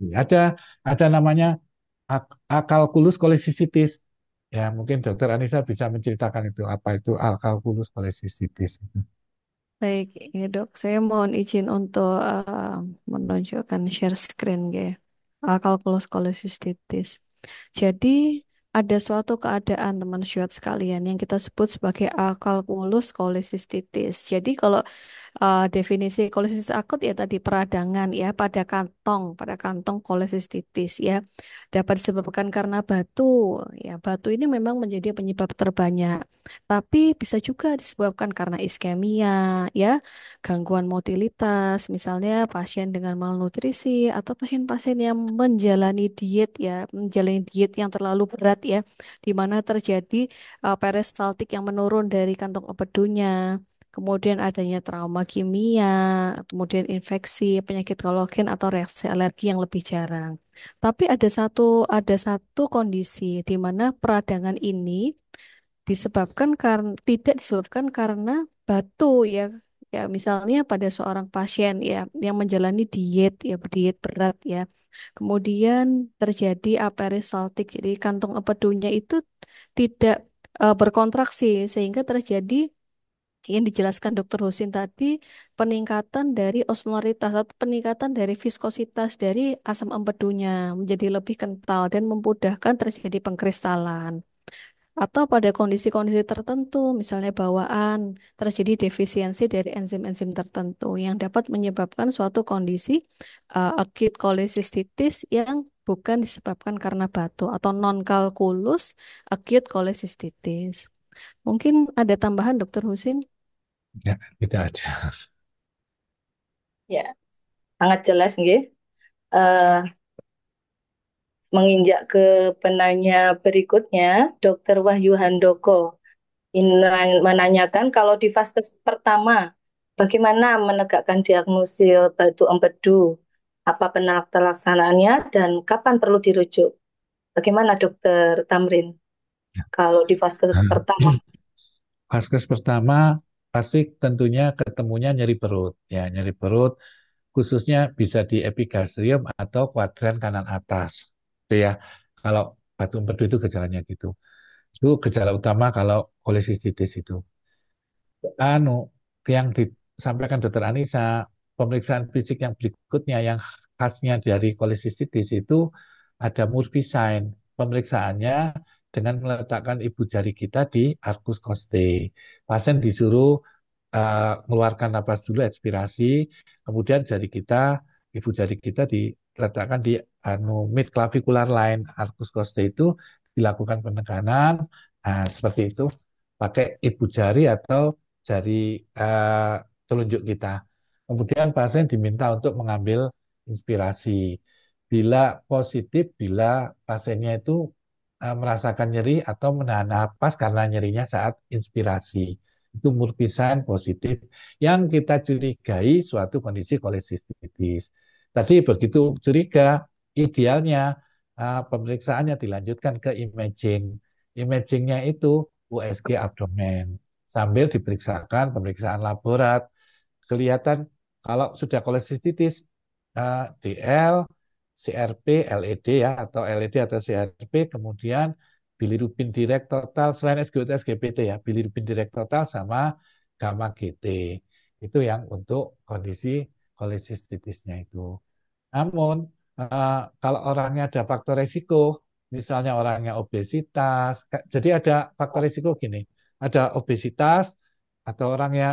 Iya, ada ada namanya ak akalkulus kolesisitis. Ya, mungkin Dokter Anissa bisa menceritakan itu apa itu akalkulus kolesisitis. Baik, ya dok. Saya mohon izin untuk uh, menunjukkan share screen ya. Akalkulus kolesisitis. Jadi ada suatu keadaan teman teman sekalian yang kita sebut sebagai akalkulus kolesistitis. Jadi kalau uh, definisi kolesis akut ya tadi peradangan ya pada kantong, pada kantong kolesistitis ya. Dapat disebabkan karena batu. Ya, batu ini memang menjadi penyebab terbanyak. Tapi bisa juga disebabkan karena iskemia ya, gangguan motilitas, misalnya pasien dengan malnutrisi atau pasien-pasien yang menjalani diet ya, menjalani diet yang terlalu berat ya, di mana terjadi uh, peristaltik yang menurun dari kantong empedunya kemudian adanya trauma kimia, kemudian infeksi, penyakit kolagen atau reaksi alergi yang lebih jarang. Tapi ada satu ada satu kondisi di mana peradangan ini disebabkan karena tidak disebabkan karena batu ya ya misalnya pada seorang pasien ya yang menjalani diet ya diet berat ya kemudian terjadi aperisaltik jadi kantung empedunya itu tidak eh, berkontraksi sehingga terjadi yang dijelaskan Dokter Husin tadi, peningkatan dari osmolaritas atau peningkatan dari viskositas dari asam empedunya menjadi lebih kental dan memudahkan terjadi pengkristalan. Atau pada kondisi-kondisi tertentu, misalnya bawaan, terjadi defisiensi dari enzim-enzim tertentu yang dapat menyebabkan suatu kondisi uh, acute cholecystitis yang bukan disebabkan karena batu atau non-kalkulus acute cholecystitis. Mungkin ada tambahan Dokter Husin? Ya, tidak ada. Ya, sangat jelas nggih. Uh, menginjak ke penanya berikutnya, Dokter Wahyu Handoko menanyakan kalau di fase pertama, bagaimana menegakkan diagnosis batu empedu? Apa terlaksananya dan kapan perlu dirujuk? Bagaimana dokter Tamrin? Ya. Kalau di fase pertama. Vaskes pertama pasti tentunya ketemunya nyeri perut ya nyeri perut khususnya bisa di epigastrium atau kuadran kanan atas gitu ya kalau batu empedu itu gejalanya gitu itu gejala utama kalau kolesistitis itu anu yang disampaikan dokter Anissa pemeriksaan fisik yang berikutnya yang khasnya dari kolesistitis itu ada Murphy sign. Pemeriksaannya dengan meletakkan ibu jari kita di arcus costae. Pasien disuruh uh, eh, napas dulu ekspirasi, kemudian jari kita, ibu jari kita diletakkan di anu mid clavicular line arcus costae itu dilakukan penekanan uh, seperti itu pakai ibu jari atau jari uh, telunjuk kita. Kemudian pasien diminta untuk mengambil inspirasi. Bila positif, bila pasiennya itu Eh, merasakan nyeri atau menahan napas karena nyerinya saat inspirasi. Itu murpisan positif yang kita curigai suatu kondisi kolesistitis. Tadi begitu curiga, idealnya uh, pemeriksaannya dilanjutkan ke imaging. Imagingnya itu USG abdomen. Sambil diperiksakan pemeriksaan laborat, kelihatan kalau sudah kolesistitis uh, eh, DL, CRP, LED ya atau LED atau CRP, kemudian bilirubin direct total selain SGOT SGPT ya, bilirubin direct total sama gamma GT. Itu yang untuk kondisi kolesistitisnya itu. Namun eh, kalau orangnya ada faktor resiko, misalnya orangnya obesitas, jadi ada faktor resiko gini, ada obesitas atau orangnya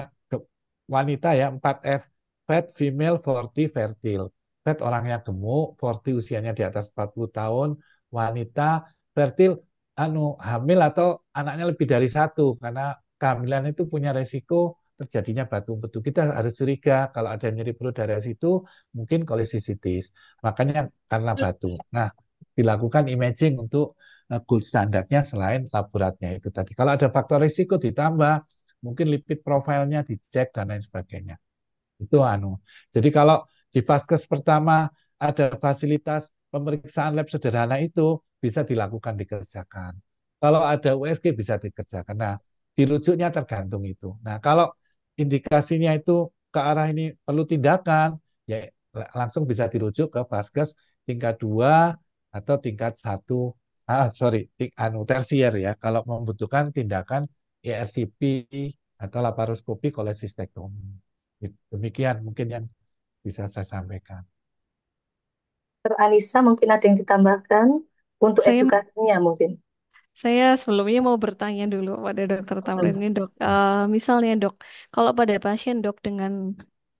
wanita ya 4F, fat, female, 40, fertile Fat orang yang gemuk, 40 usianya di atas 40 tahun, wanita, fertil, anu hamil atau anaknya lebih dari satu karena kehamilan itu punya resiko terjadinya batu empedu. Kita harus curiga kalau ada nyeri perut dari situ mungkin kolesisitis. Makanya karena batu. Nah, dilakukan imaging untuk eh, gold standarnya selain laboratnya itu tadi. Kalau ada faktor risiko ditambah, mungkin lipid profilnya dicek dan lain sebagainya. Itu anu. Jadi kalau di vaskes pertama ada fasilitas pemeriksaan lab sederhana itu bisa dilakukan dikerjakan. Kalau ada USG bisa dikerjakan. Nah, dirujuknya tergantung itu. Nah, kalau indikasinya itu ke arah ini perlu tindakan, ya langsung bisa dirujuk ke vaskes tingkat 2 atau tingkat 1 ah sorry anu tersier ya kalau membutuhkan tindakan ERCP atau laparoskopi kolesistektomi. Demikian mungkin yang bisa saya sampaikan. Dr. Anissa mungkin ada yang ditambahkan untuk saya, edukasinya mungkin. Saya sebelumnya mau bertanya dulu pada dokter Tamrin ini dok. Uh, misalnya dok, kalau pada pasien dok dengan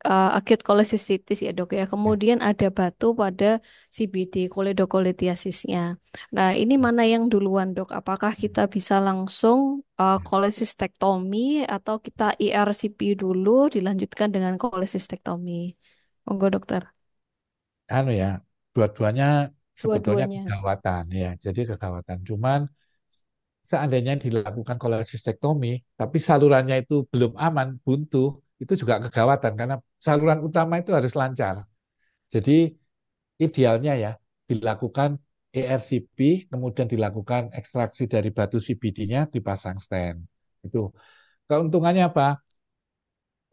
uh, acute cholecystitis ya dok ya, ya. kemudian ada batu pada CBD koledocholitiasisnya. Nah ini mana yang duluan dok? Apakah kita bisa langsung uh, eh, cholecystektomi atau kita IRCP dulu dilanjutkan dengan cholecystektomi? Monggo dokter. Anu ya, dua-duanya sebetulnya Dua-duanya. kegawatan ya. Jadi kegawatan. Cuman seandainya dilakukan kolesistektomi, tapi salurannya itu belum aman, buntu, itu juga kegawatan karena saluran utama itu harus lancar. Jadi idealnya ya dilakukan ERCP, kemudian dilakukan ekstraksi dari batu CBD-nya dipasang stand Itu keuntungannya apa?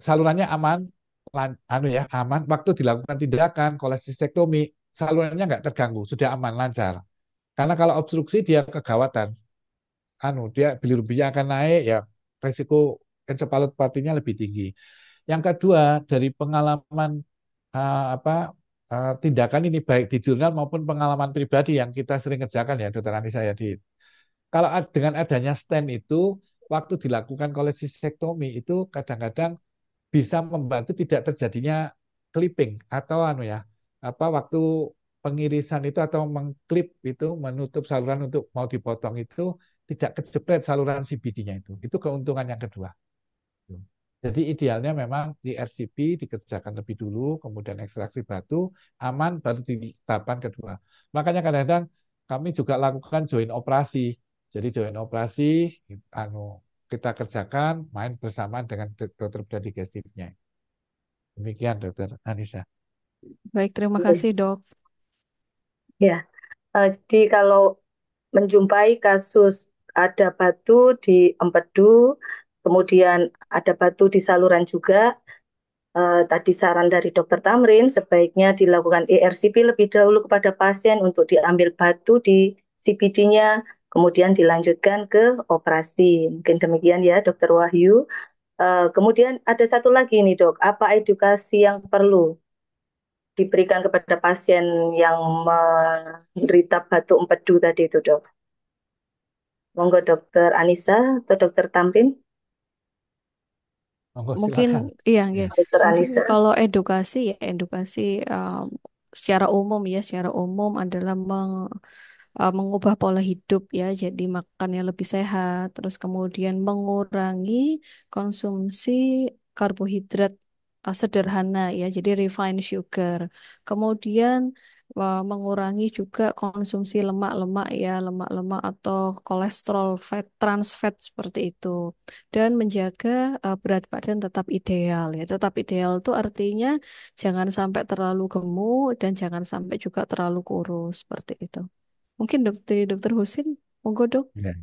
Salurannya aman, lan, anu ya aman waktu dilakukan tindakan kolesistektomi salurannya nggak terganggu sudah aman lancar karena kalau obstruksi dia kegawatan anu dia bilirubinnya akan naik ya resiko encephalopatinya lebih tinggi yang kedua dari pengalaman uh, apa uh, tindakan ini baik di jurnal maupun pengalaman pribadi yang kita sering kerjakan ya dokter Anissa saya di kalau dengan adanya stand itu waktu dilakukan kolesistektomi itu kadang-kadang bisa membantu tidak terjadinya clipping atau anu ya apa waktu pengirisan itu atau mengklip itu menutup saluran untuk mau dipotong itu tidak kejepret saluran CBD-nya itu. Itu keuntungan yang kedua. Jadi idealnya memang di RCP dikerjakan lebih dulu, kemudian ekstraksi batu, aman baru di tahapan kedua. Makanya kadang-kadang kami juga lakukan join operasi. Jadi join operasi, anu kita kerjakan main bersamaan dengan dokter bedah digestifnya. Demikian dokter Anissa. Baik, terima kasih dok. Ya, uh, jadi kalau menjumpai kasus ada batu di empedu, kemudian ada batu di saluran juga, uh, tadi saran dari dokter Tamrin sebaiknya dilakukan ERCP lebih dahulu kepada pasien untuk diambil batu di CBD-nya Kemudian dilanjutkan ke operasi. Mungkin demikian ya, Dokter Wahyu. Uh, kemudian ada satu lagi nih dok, apa edukasi yang perlu diberikan kepada pasien yang menderita batuk empedu tadi itu dok? Monggo dokter Anissa atau dokter Tampin? Monggo, Mungkin iya, iya, iya. Dokter Anissa. Kalau edukasi ya edukasi um, secara umum ya secara umum adalah meng E, mengubah pola hidup ya, jadi makannya lebih sehat, terus kemudian mengurangi konsumsi karbohidrat e, sederhana ya, jadi refined sugar. Kemudian e, mengurangi juga konsumsi lemak-lemak ya, lemak-lemak atau kolesterol fat, trans fat seperti itu. Dan menjaga uh, berat badan tetap ideal ya. Tetap ideal itu artinya jangan sampai terlalu gemuk dan jangan sampai juga terlalu kurus seperti itu. Mungkin dokter dokter Husin, monggo dok. Iya. Eh,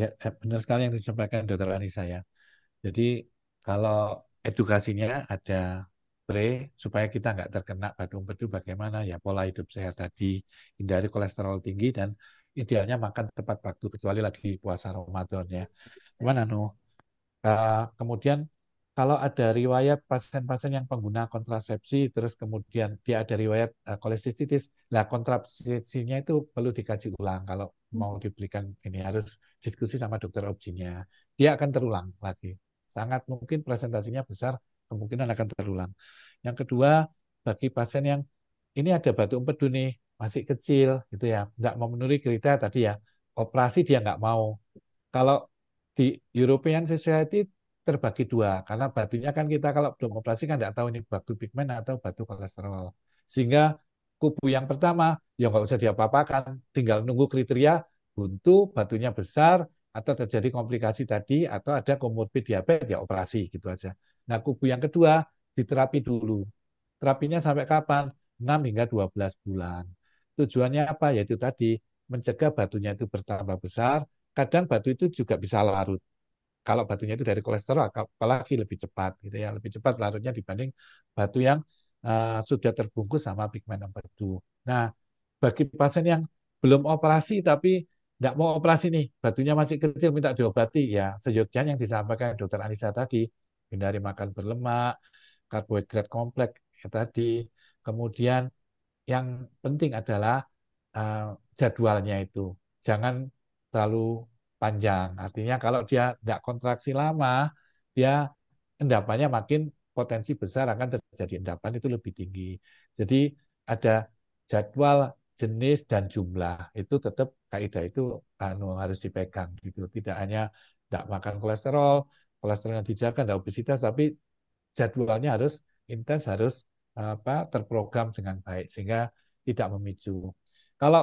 ya, uh, ya benar sekali yang disampaikan dokter Anissa ya. Jadi kalau edukasinya ada pre supaya kita nggak terkena batu empedu bagaimana ya pola hidup sehat tadi hindari kolesterol tinggi dan idealnya makan tepat waktu kecuali lagi puasa Ramadan ya. Cuman anu uh, eh, kemudian kalau ada riwayat pasien-pasien yang pengguna kontrasepsi, terus kemudian dia ada riwayat uh, eh, kolesistitis, lah kontrasepsinya itu perlu dikaji ulang kalau hmm. mau diberikan ini harus diskusi sama dokter opsinya. Dia akan terulang lagi. Sangat mungkin presentasinya besar, kemungkinan akan terulang. Yang kedua, bagi pasien yang ini ada batu empedu nih, masih kecil gitu ya, nggak memenuhi cerita tadi ya, operasi dia nggak mau. Kalau di European Society terbagi dua karena batunya kan kita kalau belum operasi kan tidak tahu ini batu pigmen atau batu kolesterol sehingga kubu yang pertama ya nggak usah diapa-apakan tinggal nunggu kriteria buntu batunya besar atau terjadi komplikasi tadi atau ada komorbid diabetes ya operasi gitu aja nah kubu yang kedua diterapi dulu terapinya sampai kapan 6 hingga 12 bulan tujuannya apa yaitu tadi mencegah batunya itu bertambah besar kadang batu itu juga bisa larut kalau batunya itu dari kolesterol apalagi lebih cepat gitu ya lebih cepat larutnya dibanding batu yang uh, sudah terbungkus sama pigmen empedu. Nah bagi pasien yang belum operasi tapi tidak mau operasi nih batunya masih kecil minta diobati ya seyogyanya yang disampaikan dokter Anissa tadi hindari makan berlemak karbohidrat kompleks ya tadi kemudian yang penting adalah uh, jadwalnya itu jangan terlalu panjang. Artinya kalau dia tidak kontraksi lama, dia endapannya makin potensi besar akan terjadi endapan itu lebih tinggi. Jadi ada jadwal jenis dan jumlah itu tetap kaidah itu anu harus dipegang gitu. Tidak hanya tidak makan kolesterol, kolesterol yang dijaga, tidak obesitas, tapi jadwalnya harus intens, harus apa terprogram dengan baik sehingga tidak memicu. Kalau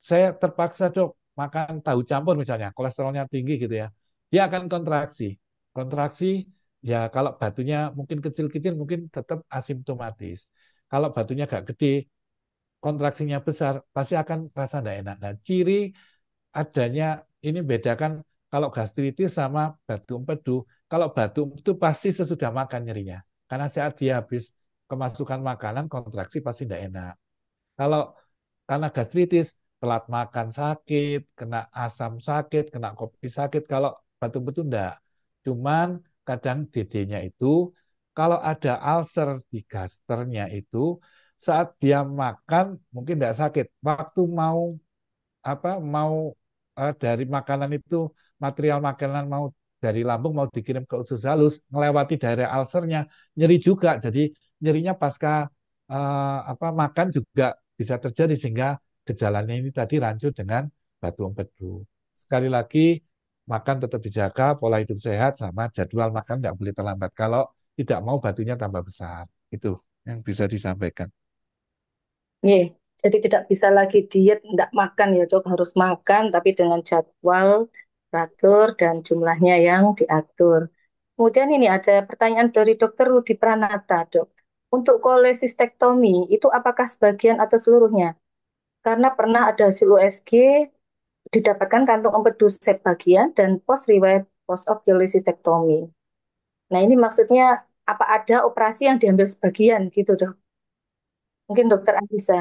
saya terpaksa dok makan tahu campur misalnya, kolesterolnya tinggi gitu ya, dia akan kontraksi. Kontraksi ya kalau batunya mungkin kecil-kecil mungkin tetap asimptomatis. Kalau batunya gak gede, kontraksinya besar, pasti akan rasa tidak enak. Nah, ciri adanya ini bedakan kalau gastritis sama batu empedu. Kalau batu itu pasti sesudah makan nyerinya. Karena saat dia habis kemasukan makanan, kontraksi pasti tidak enak. Kalau karena gastritis, telat makan sakit, kena asam sakit, kena kopi sakit. Kalau batuk betul enggak. Cuman kadang DD-nya itu kalau ada ulcer di gasternya itu saat dia makan mungkin tidak sakit. Waktu mau apa mau uh, dari makanan itu material makanan mau dari lambung mau dikirim ke usus halus melewati daerah ulcernya nyeri juga. Jadi nyerinya pasca uh, apa makan juga bisa terjadi sehingga gejalanya ini tadi rancu dengan batu empedu. Sekali lagi, makan tetap dijaga, pola hidup sehat, sama jadwal makan tidak boleh terlambat. Kalau tidak mau batunya tambah besar. Itu yang bisa disampaikan. Yeah. Jadi tidak bisa lagi diet, tidak makan ya dok, harus makan tapi dengan jadwal teratur dan jumlahnya yang diatur. Kemudian ini ada pertanyaan dari dokter Rudi Pranata, dok. Untuk kolesistektomi itu apakah sebagian atau seluruhnya? karena pernah ada hasil USG didapatkan kantung empedu set bagian dan post riwayat post op cholecystectomy. Nah ini maksudnya apa ada operasi yang diambil sebagian gitu dok? Mungkin dokter Anissa.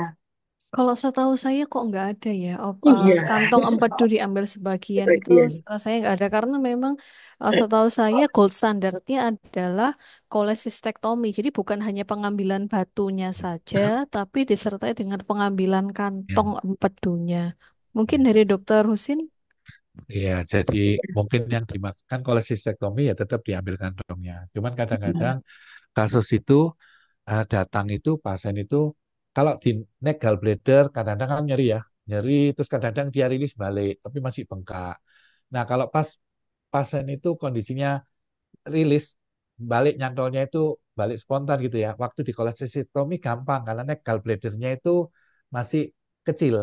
Kalau setahu saya kok nggak ada ya op- Iya, eh, kantong (laughs) empedu diambil sebagian iya, itu sebagian. rasanya eh, nggak ada karena memang saya eh, setahu saya gold standardnya adalah cholecystectomy. Jadi bukan hanya pengambilan batunya saja, tapi disertai dengan pengambilan iya. kantong empedunya. Mungkin dari dokter Husin? Iya, jadi mungkin yang dimaksudkan kolesistektomi ya tetap diambil kantongnya. Cuman iya. kadang-kadang kasus itu uh, datang itu pasien itu kalau di neck gallbladder kadang-kadang kan nyeri ya, nyeri terus kadang-kadang dia rilis balik tapi masih bengkak. Nah, kalau pas pasien itu kondisinya rilis balik nyantolnya itu balik spontan gitu ya. Waktu di kolesistektomi gampang karena neck gallbladdernya itu masih kecil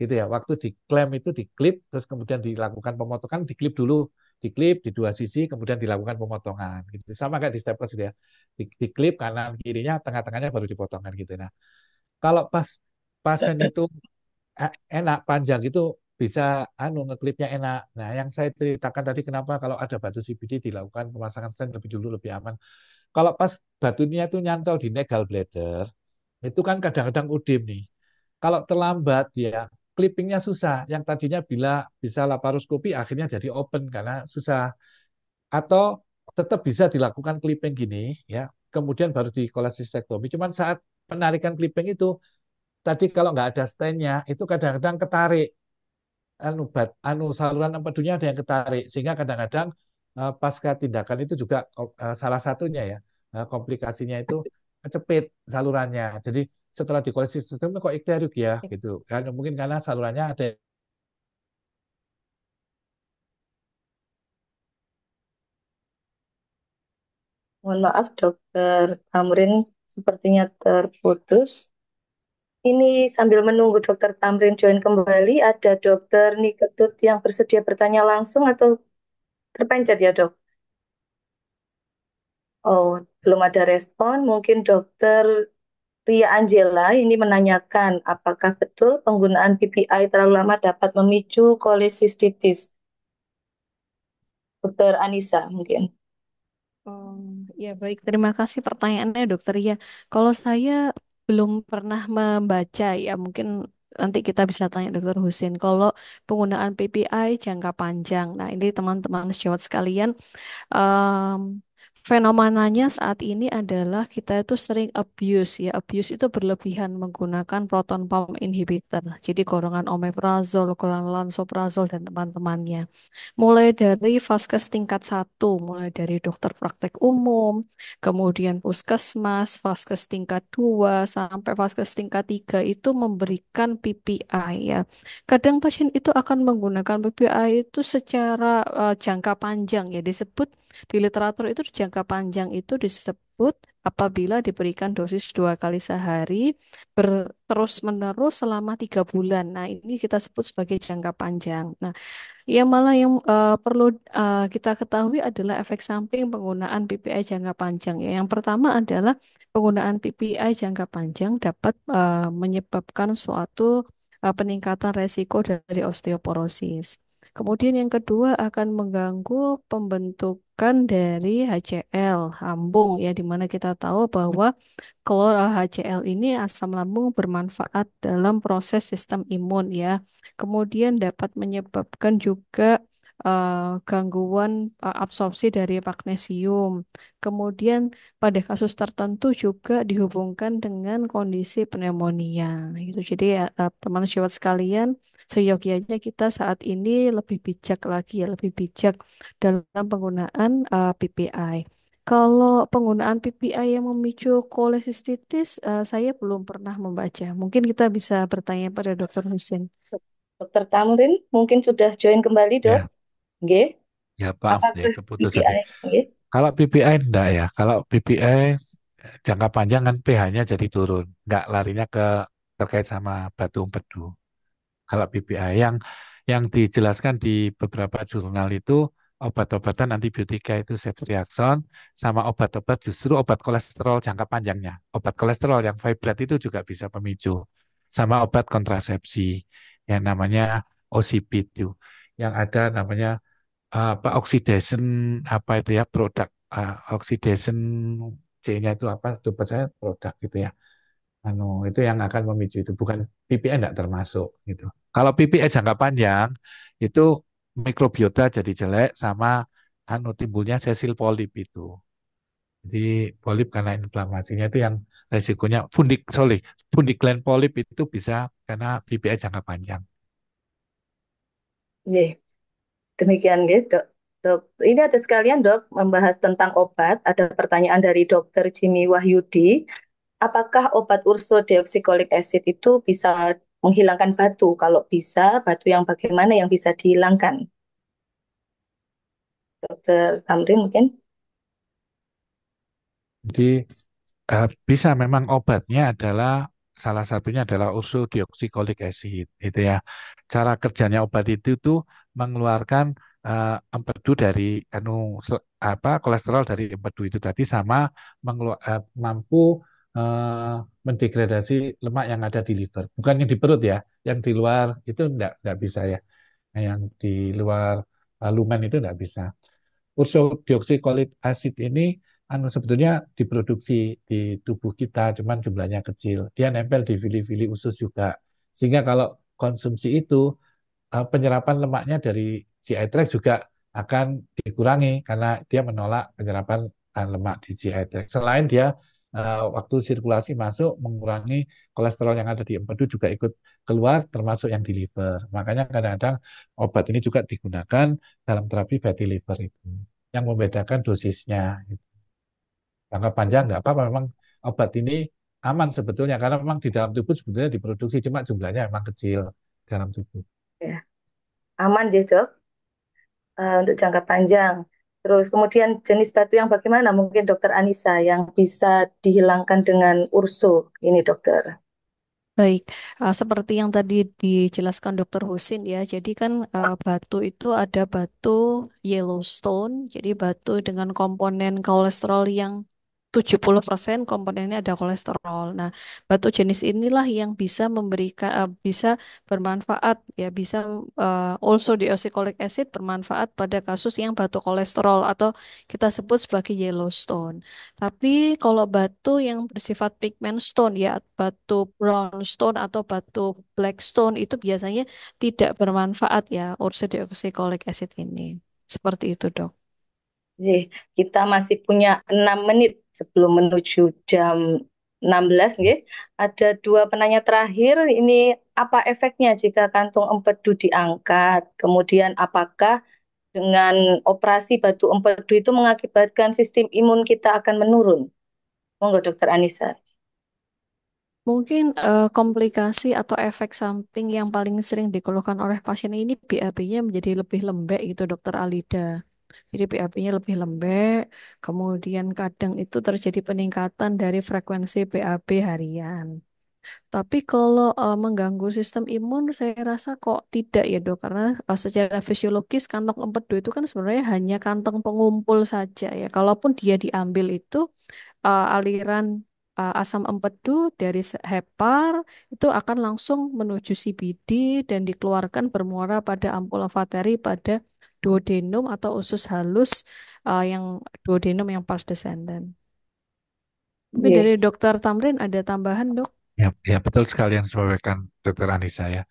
gitu ya. Waktu di klem itu di diklip terus kemudian dilakukan pemotongan di diklip dulu di diklip di dua sisi kemudian dilakukan pemotongan gitu. Sama kayak di staples gitu ya. Diklip kanan kirinya tengah-tengahnya baru dipotongkan gitu. Nah, kalau pas pasien itu eh, enak panjang itu bisa anu ngeklipnya enak. Nah, yang saya ceritakan tadi kenapa kalau ada batu CBD dilakukan pemasangan stent lebih dulu lebih aman. Kalau pas batunya itu nyantol di negal bladder, itu kan kadang-kadang udim nih. Kalau terlambat ya clippingnya susah. Yang tadinya bila bisa laparoskopi akhirnya jadi open karena susah. Atau tetap bisa dilakukan clipping gini ya. Kemudian baru di kolasistektomi. Cuman saat penarikan clipping itu tadi kalau nggak ada stand itu kadang-kadang ketarik anu bat, anu saluran empedunya ada yang ketarik sehingga kadang-kadang uh, pasca tindakan itu juga uh, salah satunya ya uh, komplikasinya itu kecepit salurannya. Jadi setelah dikoleksi sistem kok ikteriuk ya iya. gitu kan mungkin karena salurannya ada Mohon maaf dokter Amrin, Sepertinya terputus. Ini sambil menunggu dokter Tamrin join kembali, ada dokter Niketut yang bersedia bertanya langsung atau terpencet ya dok? Oh, belum ada respon. Mungkin dokter Ria Angela ini menanyakan apakah betul penggunaan PPI terlalu lama dapat memicu kolesistitis? Dokter Anissa mungkin. Hmm. Ya, baik. Terima kasih pertanyaannya, dokter. Ya, kalau saya belum pernah membaca, ya mungkin nanti kita bisa tanya dokter Husin. Kalau penggunaan PPI jangka panjang, nah ini teman-teman sejawat sekalian, um, fenomenanya saat ini adalah kita itu sering abuse ya. Abuse itu berlebihan menggunakan proton pump inhibitor. Jadi golongan omeprazol, golongan lansoprazol dan teman-temannya. Mulai dari vaskes tingkat 1, mulai dari dokter praktek umum, kemudian puskesmas, vaskes tingkat 2 sampai vaskes tingkat 3 itu memberikan PPI ya. Kadang pasien itu akan menggunakan PPI itu secara uh, jangka panjang ya disebut di literatur itu jangka panjang itu disebut apabila diberikan dosis dua kali sehari terus menerus selama tiga bulan. Nah, ini kita sebut sebagai jangka panjang. Nah, yang malah yang uh, perlu uh, kita ketahui adalah efek samping penggunaan PPI jangka panjang. Ya, yang pertama adalah penggunaan PPI jangka panjang dapat uh, menyebabkan suatu uh, peningkatan resiko dari osteoporosis. Kemudian yang kedua akan mengganggu pembentukan dari HCl lambung ya di mana kita tahu bahwa klor HCl ini asam lambung bermanfaat dalam proses sistem imun ya. Kemudian dapat menyebabkan juga uh, gangguan uh, absorpsi dari magnesium. Kemudian pada kasus tertentu juga dihubungkan dengan kondisi pneumonia. Gitu. Jadi uh, eh, teman syawat sekalian seyogianya kita saat ini lebih bijak lagi ya, lebih bijak dalam penggunaan uh, eh, PPI. Kalau penggunaan PPI yang memicu kolesistitis, uh, saya belum pernah membaca. Mungkin kita bisa bertanya pada Dokter Husin. Dokter Tamrin, mungkin sudah join kembali, dok? Ya, Nggih. ya maaf Apa ya, keputusan. PPI? Kalau PPI enggak ya, kalau PPI jangka panjang kan pH-nya jadi turun, nggak larinya ke terkait sama batu empedu. Kalau PPA yang yang dijelaskan di beberapa jurnal itu obat-obatan antibiotika itu ceftriaxone sama obat-obat justru obat kolesterol jangka panjangnya. Obat kolesterol yang fibrat itu juga bisa pemicu sama obat kontrasepsi yang namanya ocp itu yang ada namanya eh, apa oxidation apa itu ya produk uh, oxidation C-nya itu apa? Coba saya produk gitu ya anu itu yang akan memicu itu bukan PPN e tidak termasuk gitu. Kalau PPN e jangka panjang itu mikrobiota jadi jelek sama anu timbulnya sesil polip itu. Jadi polip karena inflamasinya itu yang resikonya fundik sorry fundik gland polip itu bisa karena PPN e jangka panjang. Ye. Demikian gitu, dok. Dok, ini ada sekalian dok membahas tentang obat. Ada pertanyaan dari dokter Jimmy Wahyudi apakah obat urso deoksikolik acid itu bisa menghilangkan batu? Kalau bisa, batu yang bagaimana yang bisa dihilangkan? Dokter Tamri mungkin? Jadi uh, bisa memang obatnya adalah salah satunya adalah urso deoksikolik acid itu ya. Cara kerjanya obat itu tuh mengeluarkan uh, empedu dari anu apa kolesterol dari empedu itu tadi sama uh, mampu Eh, mendegradasi lemak yang ada di liver. Bukan yang di perut ya, yang di luar itu enggak, enggak bisa ya. Nah, yang di luar eh, lumen itu enggak bisa. dioksikolit asid ini anu sebetulnya diproduksi di tubuh kita, cuman jumlahnya kecil. Dia nempel di fili-fili usus juga. Sehingga kalau konsumsi itu, eh, penyerapan lemaknya dari GI tract juga akan dikurangi karena dia menolak penyerapan lemak di GI tract. Selain dia Eh, waktu sirkulasi masuk mengurangi kolesterol yang ada di empedu juga ikut keluar termasuk yang di liver. Makanya kadang-kadang obat ini juga digunakan dalam terapi fatty liver itu yang membedakan dosisnya. Gitu. Jangka panjang nggak apa-apa memang obat ini aman sebetulnya karena memang di dalam tubuh sebetulnya diproduksi cuma jumlahnya memang kecil dalam tubuh. Ya. Aman ya dok uh, untuk jangka panjang. Terus kemudian jenis batu yang bagaimana? Mungkin dokter Anissa yang bisa dihilangkan dengan urso ini dokter. Baik, uh, seperti yang tadi dijelaskan Dokter Husin ya, jadi kan uh, batu itu ada batu Yellowstone, jadi batu dengan komponen kolesterol yang 70% komponennya ada kolesterol. Nah, batu jenis inilah yang bisa memberikan uh, bisa bermanfaat ya bisa uh, also deoxycholic acid bermanfaat pada kasus yang batu kolesterol atau kita sebut sebagai yellow stone. Tapi kalau batu yang bersifat pigment stone ya batu brown stone atau batu black stone itu biasanya tidak bermanfaat ya urso deoxycholic acid ini. Seperti itu, Dok. Sih, kita masih punya 6 menit sebelum menuju jam 16 nggih. Ada dua penanya terakhir ini apa efeknya jika kantung empedu diangkat? Kemudian apakah dengan operasi batu empedu itu mengakibatkan sistem imun kita akan menurun? Monggo Dokter Anissa. Mungkin uh, komplikasi atau efek samping yang paling sering dikeluhkan oleh pasien ini BAB-nya menjadi lebih lembek gitu Dokter Alida. Jadi bab nya lebih lembek, kemudian kadang itu terjadi peningkatan dari frekuensi BAB harian. Tapi kalau uh, mengganggu sistem imun, saya rasa kok tidak ya dok, karena uh, secara fisiologis kantong empedu itu kan sebenarnya hanya kantong pengumpul saja ya. Kalaupun dia diambil itu uh, aliran uh, asam empedu dari hepar itu akan langsung menuju CBD dan dikeluarkan bermuara pada ampulovateri pada duodenum atau usus halus uh, yang duodenum yang pars descendant. Tapi yeah. dari dokter Tamrin ada tambahan dok? Ya, ya betul sekali yang disampaikan dokter Anissa ya.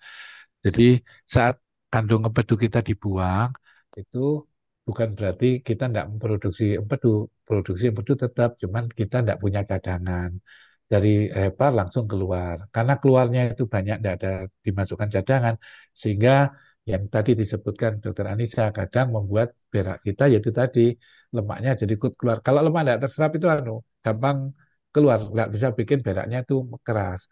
Jadi saat kandung empedu kita dibuang itu bukan berarti kita tidak memproduksi empedu, produksi empedu tetap, cuman kita tidak punya cadangan dari hepar eh, langsung keluar. Karena keluarnya itu banyak tidak ada dimasukkan cadangan, sehingga yang tadi disebutkan dokter Anissa kadang membuat berak kita yaitu tadi lemaknya jadi ikut keluar. Kalau lemak tidak terserap itu anu gampang keluar, nggak bisa bikin beraknya itu keras.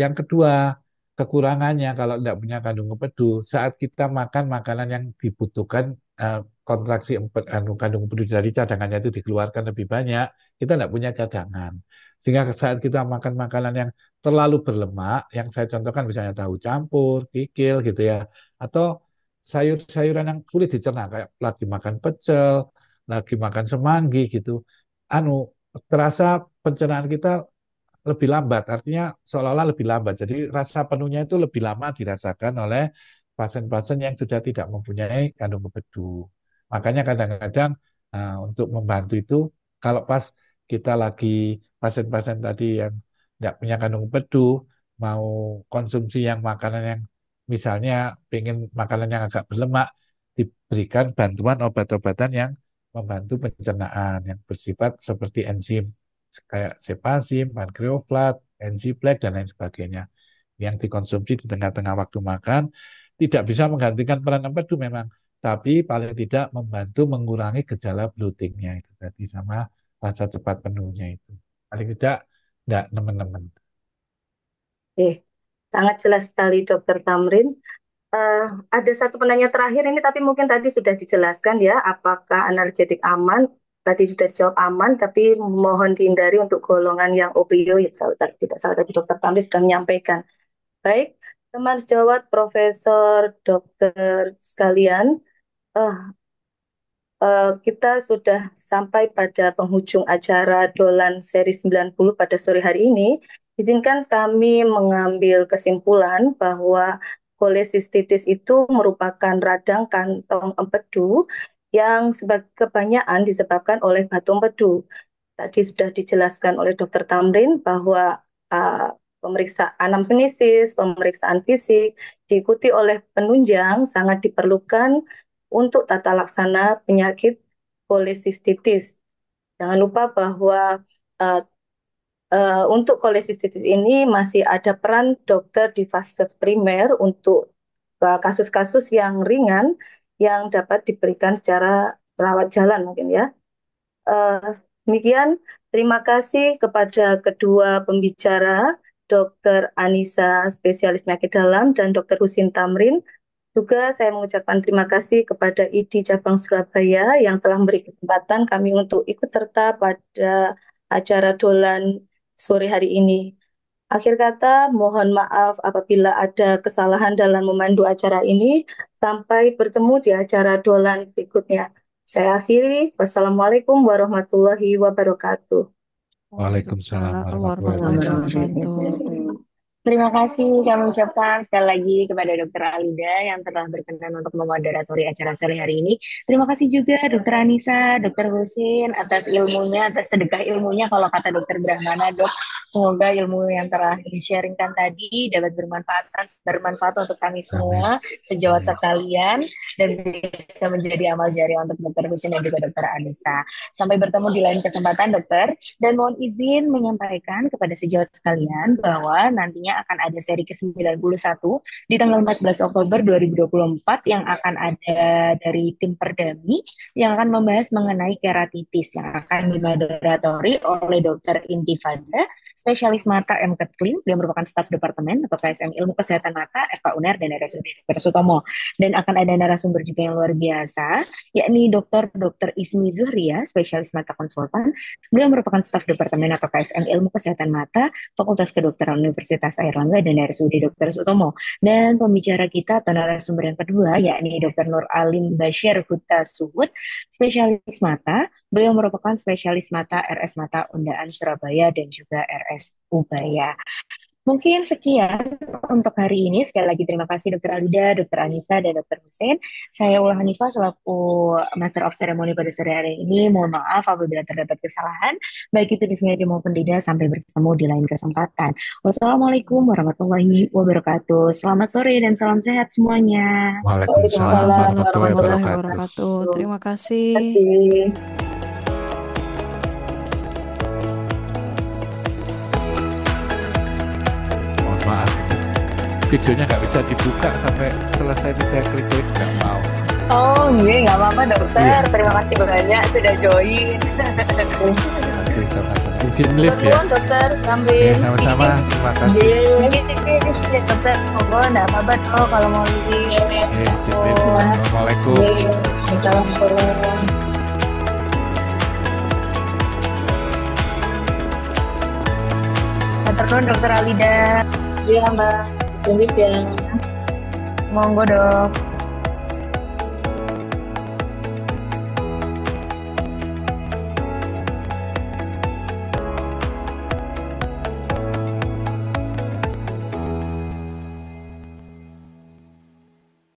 Yang kedua, kekurangannya kalau tidak punya kandung empedu, saat kita makan makanan yang dibutuhkan eh, kontraksi emped, anu kandung empedu dari cadangannya itu dikeluarkan lebih banyak, kita tidak punya cadangan. Sehingga saat kita makan makanan yang terlalu berlemak, yang saya contohkan misalnya tahu campur, kikil gitu ya, atau sayur-sayuran yang sulit dicerna kayak lagi makan pecel, lagi makan semanggi gitu, anu terasa pencernaan kita lebih lambat, artinya seolah-olah lebih lambat. Jadi rasa penuhnya itu lebih lama dirasakan oleh pasien-pasien yang sudah tidak mempunyai kandung empedu. Makanya kadang-kadang uh, untuk membantu itu, kalau pas kita lagi pasien-pasien tadi yang tidak punya kandung pedu mau konsumsi yang makanan yang misalnya pengen makanan yang agak berlemak diberikan bantuan obat-obatan yang membantu pencernaan yang bersifat seperti enzim kayak sepasim, pankreoflat, enziplek dan lain sebagainya yang dikonsumsi di tengah-tengah waktu makan tidak bisa menggantikan peran empedu memang tapi paling tidak membantu mengurangi gejala bloatingnya itu tadi sama rasa cepat penuhnya itu paling tidak Nggak, teman-teman. Eh, sangat jelas sekali Dokter Tamrin. Uh, ada satu penanya terakhir ini, tapi mungkin tadi sudah dijelaskan ya, apakah analgetik aman? Tadi sudah dijawab aman, tapi mohon dihindari untuk golongan yang opioid. Kalau tidak salah tadi Dokter Tamrin sudah menyampaikan. Baik, teman sejawat, Profesor, Dokter sekalian, uh, uh, kita sudah sampai pada penghujung acara Dolan seri 90 pada sore hari ini. Izinkan kami mengambil kesimpulan bahwa kolesistitis itu merupakan radang kantong empedu yang sebagai kebanyakan disebabkan oleh batu empedu. Tadi sudah dijelaskan oleh Dr. Tamrin bahwa uh, pemeriksaan anamnesis, pemeriksaan fisik diikuti oleh penunjang sangat diperlukan untuk tata laksana penyakit kolesistitis. Jangan lupa bahwa uh, uh, untuk kolesistitis ini masih ada peran dokter di vaskes primer untuk eh, kasus-kasus yang ringan yang dapat diberikan secara rawat jalan mungkin ya. Uh, demikian, terima kasih kepada kedua pembicara, Dr. Anissa, spesialis penyakit dalam, dan Dr. Husin Tamrin, juga saya mengucapkan terima kasih kepada ID Cabang Surabaya yang telah memberi kesempatan kami untuk ikut serta pada acara dolan sore hari ini. Akhir kata, mohon maaf apabila ada kesalahan dalam memandu acara ini. Sampai bertemu di acara dolan berikutnya. Saya akhiri, wassalamualaikum warahmatullahi wabarakatuh. Waalaikumsalam warahmatullahi wabarakatuh. Terima kasih kami ucapkan sekali lagi kepada Dr. Alida yang telah berkenan untuk memoderatori acara sore hari ini. Terima kasih juga Dr. Anissa, Dr. Husin atas ilmunya, atas sedekah ilmunya kalau kata Dr. Brahmana, Dok. Semoga ilmu yang telah di-sharingkan tadi dapat bermanfaat bermanfaat untuk kami semua sejawat sekalian dan bisa menjadi amal jari untuk Dr. Husin dan juga Dr. Anissa. Sampai bertemu di lain kesempatan, Dokter. Dan mohon izin menyampaikan kepada sejawat sekalian bahwa nantinya akan ada seri ke-91 di tanggal 14 Oktober 2024 yang iya. akan ada dari tim Perdami yang akan membahas mengenai keratitis yang akan dimoderatori oleh Dr. Intifada spesialis mata MK beliau merupakan staf departemen atau KSM Ilmu Kesehatan Mata FK UNER dan RSUD Dr. Sutomo. Dan akan ada narasumber juga yang luar biasa, yakni Dr. Dr. Ismi Zuhria, spesialis mata konsultan. Beliau merupakan staf departemen atau KSM Ilmu Kesehatan Mata Fakultas Kedokteran Universitas Airlangga dan RSUD Dr. Sutomo. Dan pembicara kita atau narasumber yang kedua, yakni Dr. Nur Alim Bashir Huta Suhud, spesialis mata. Beliau merupakan spesialis mata RS Mata Undaan Surabaya dan juga RS RS Ubaya. Mungkin sekian untuk hari ini. Sekali lagi terima kasih Dokter Alida, Dokter Anissa, dan Dokter Hussein. Saya Ulah Hanifah selaku Master of Ceremony pada sore hari ini. Mohon maaf apabila terdapat kesalahan, baik itu di sini maupun tidak. Sampai bertemu di lain kesempatan. Wassalamualaikum warahmatullahi wabarakatuh. Selamat sore dan salam sehat semuanya. Waalaikumsalam warahmatullahi wabarakatuh. Terima kasih. Terima kasih. videonya nggak bisa dibuka sampai selesai ini saya klik klik nggak mau oh iya nggak apa-apa dokter iya. terima kasih banyak sudah join terima kasih sama-sama izin lift ya dokter sambil ya, sama-sama terima kasih iya, iya, iya, iya dokter monggo nggak apa-apa Oh, kalau mau izin iya izin assalamualaikum assalamualaikum Terus dokter Alida. Iya mbak. Jadi dan Monggo dong.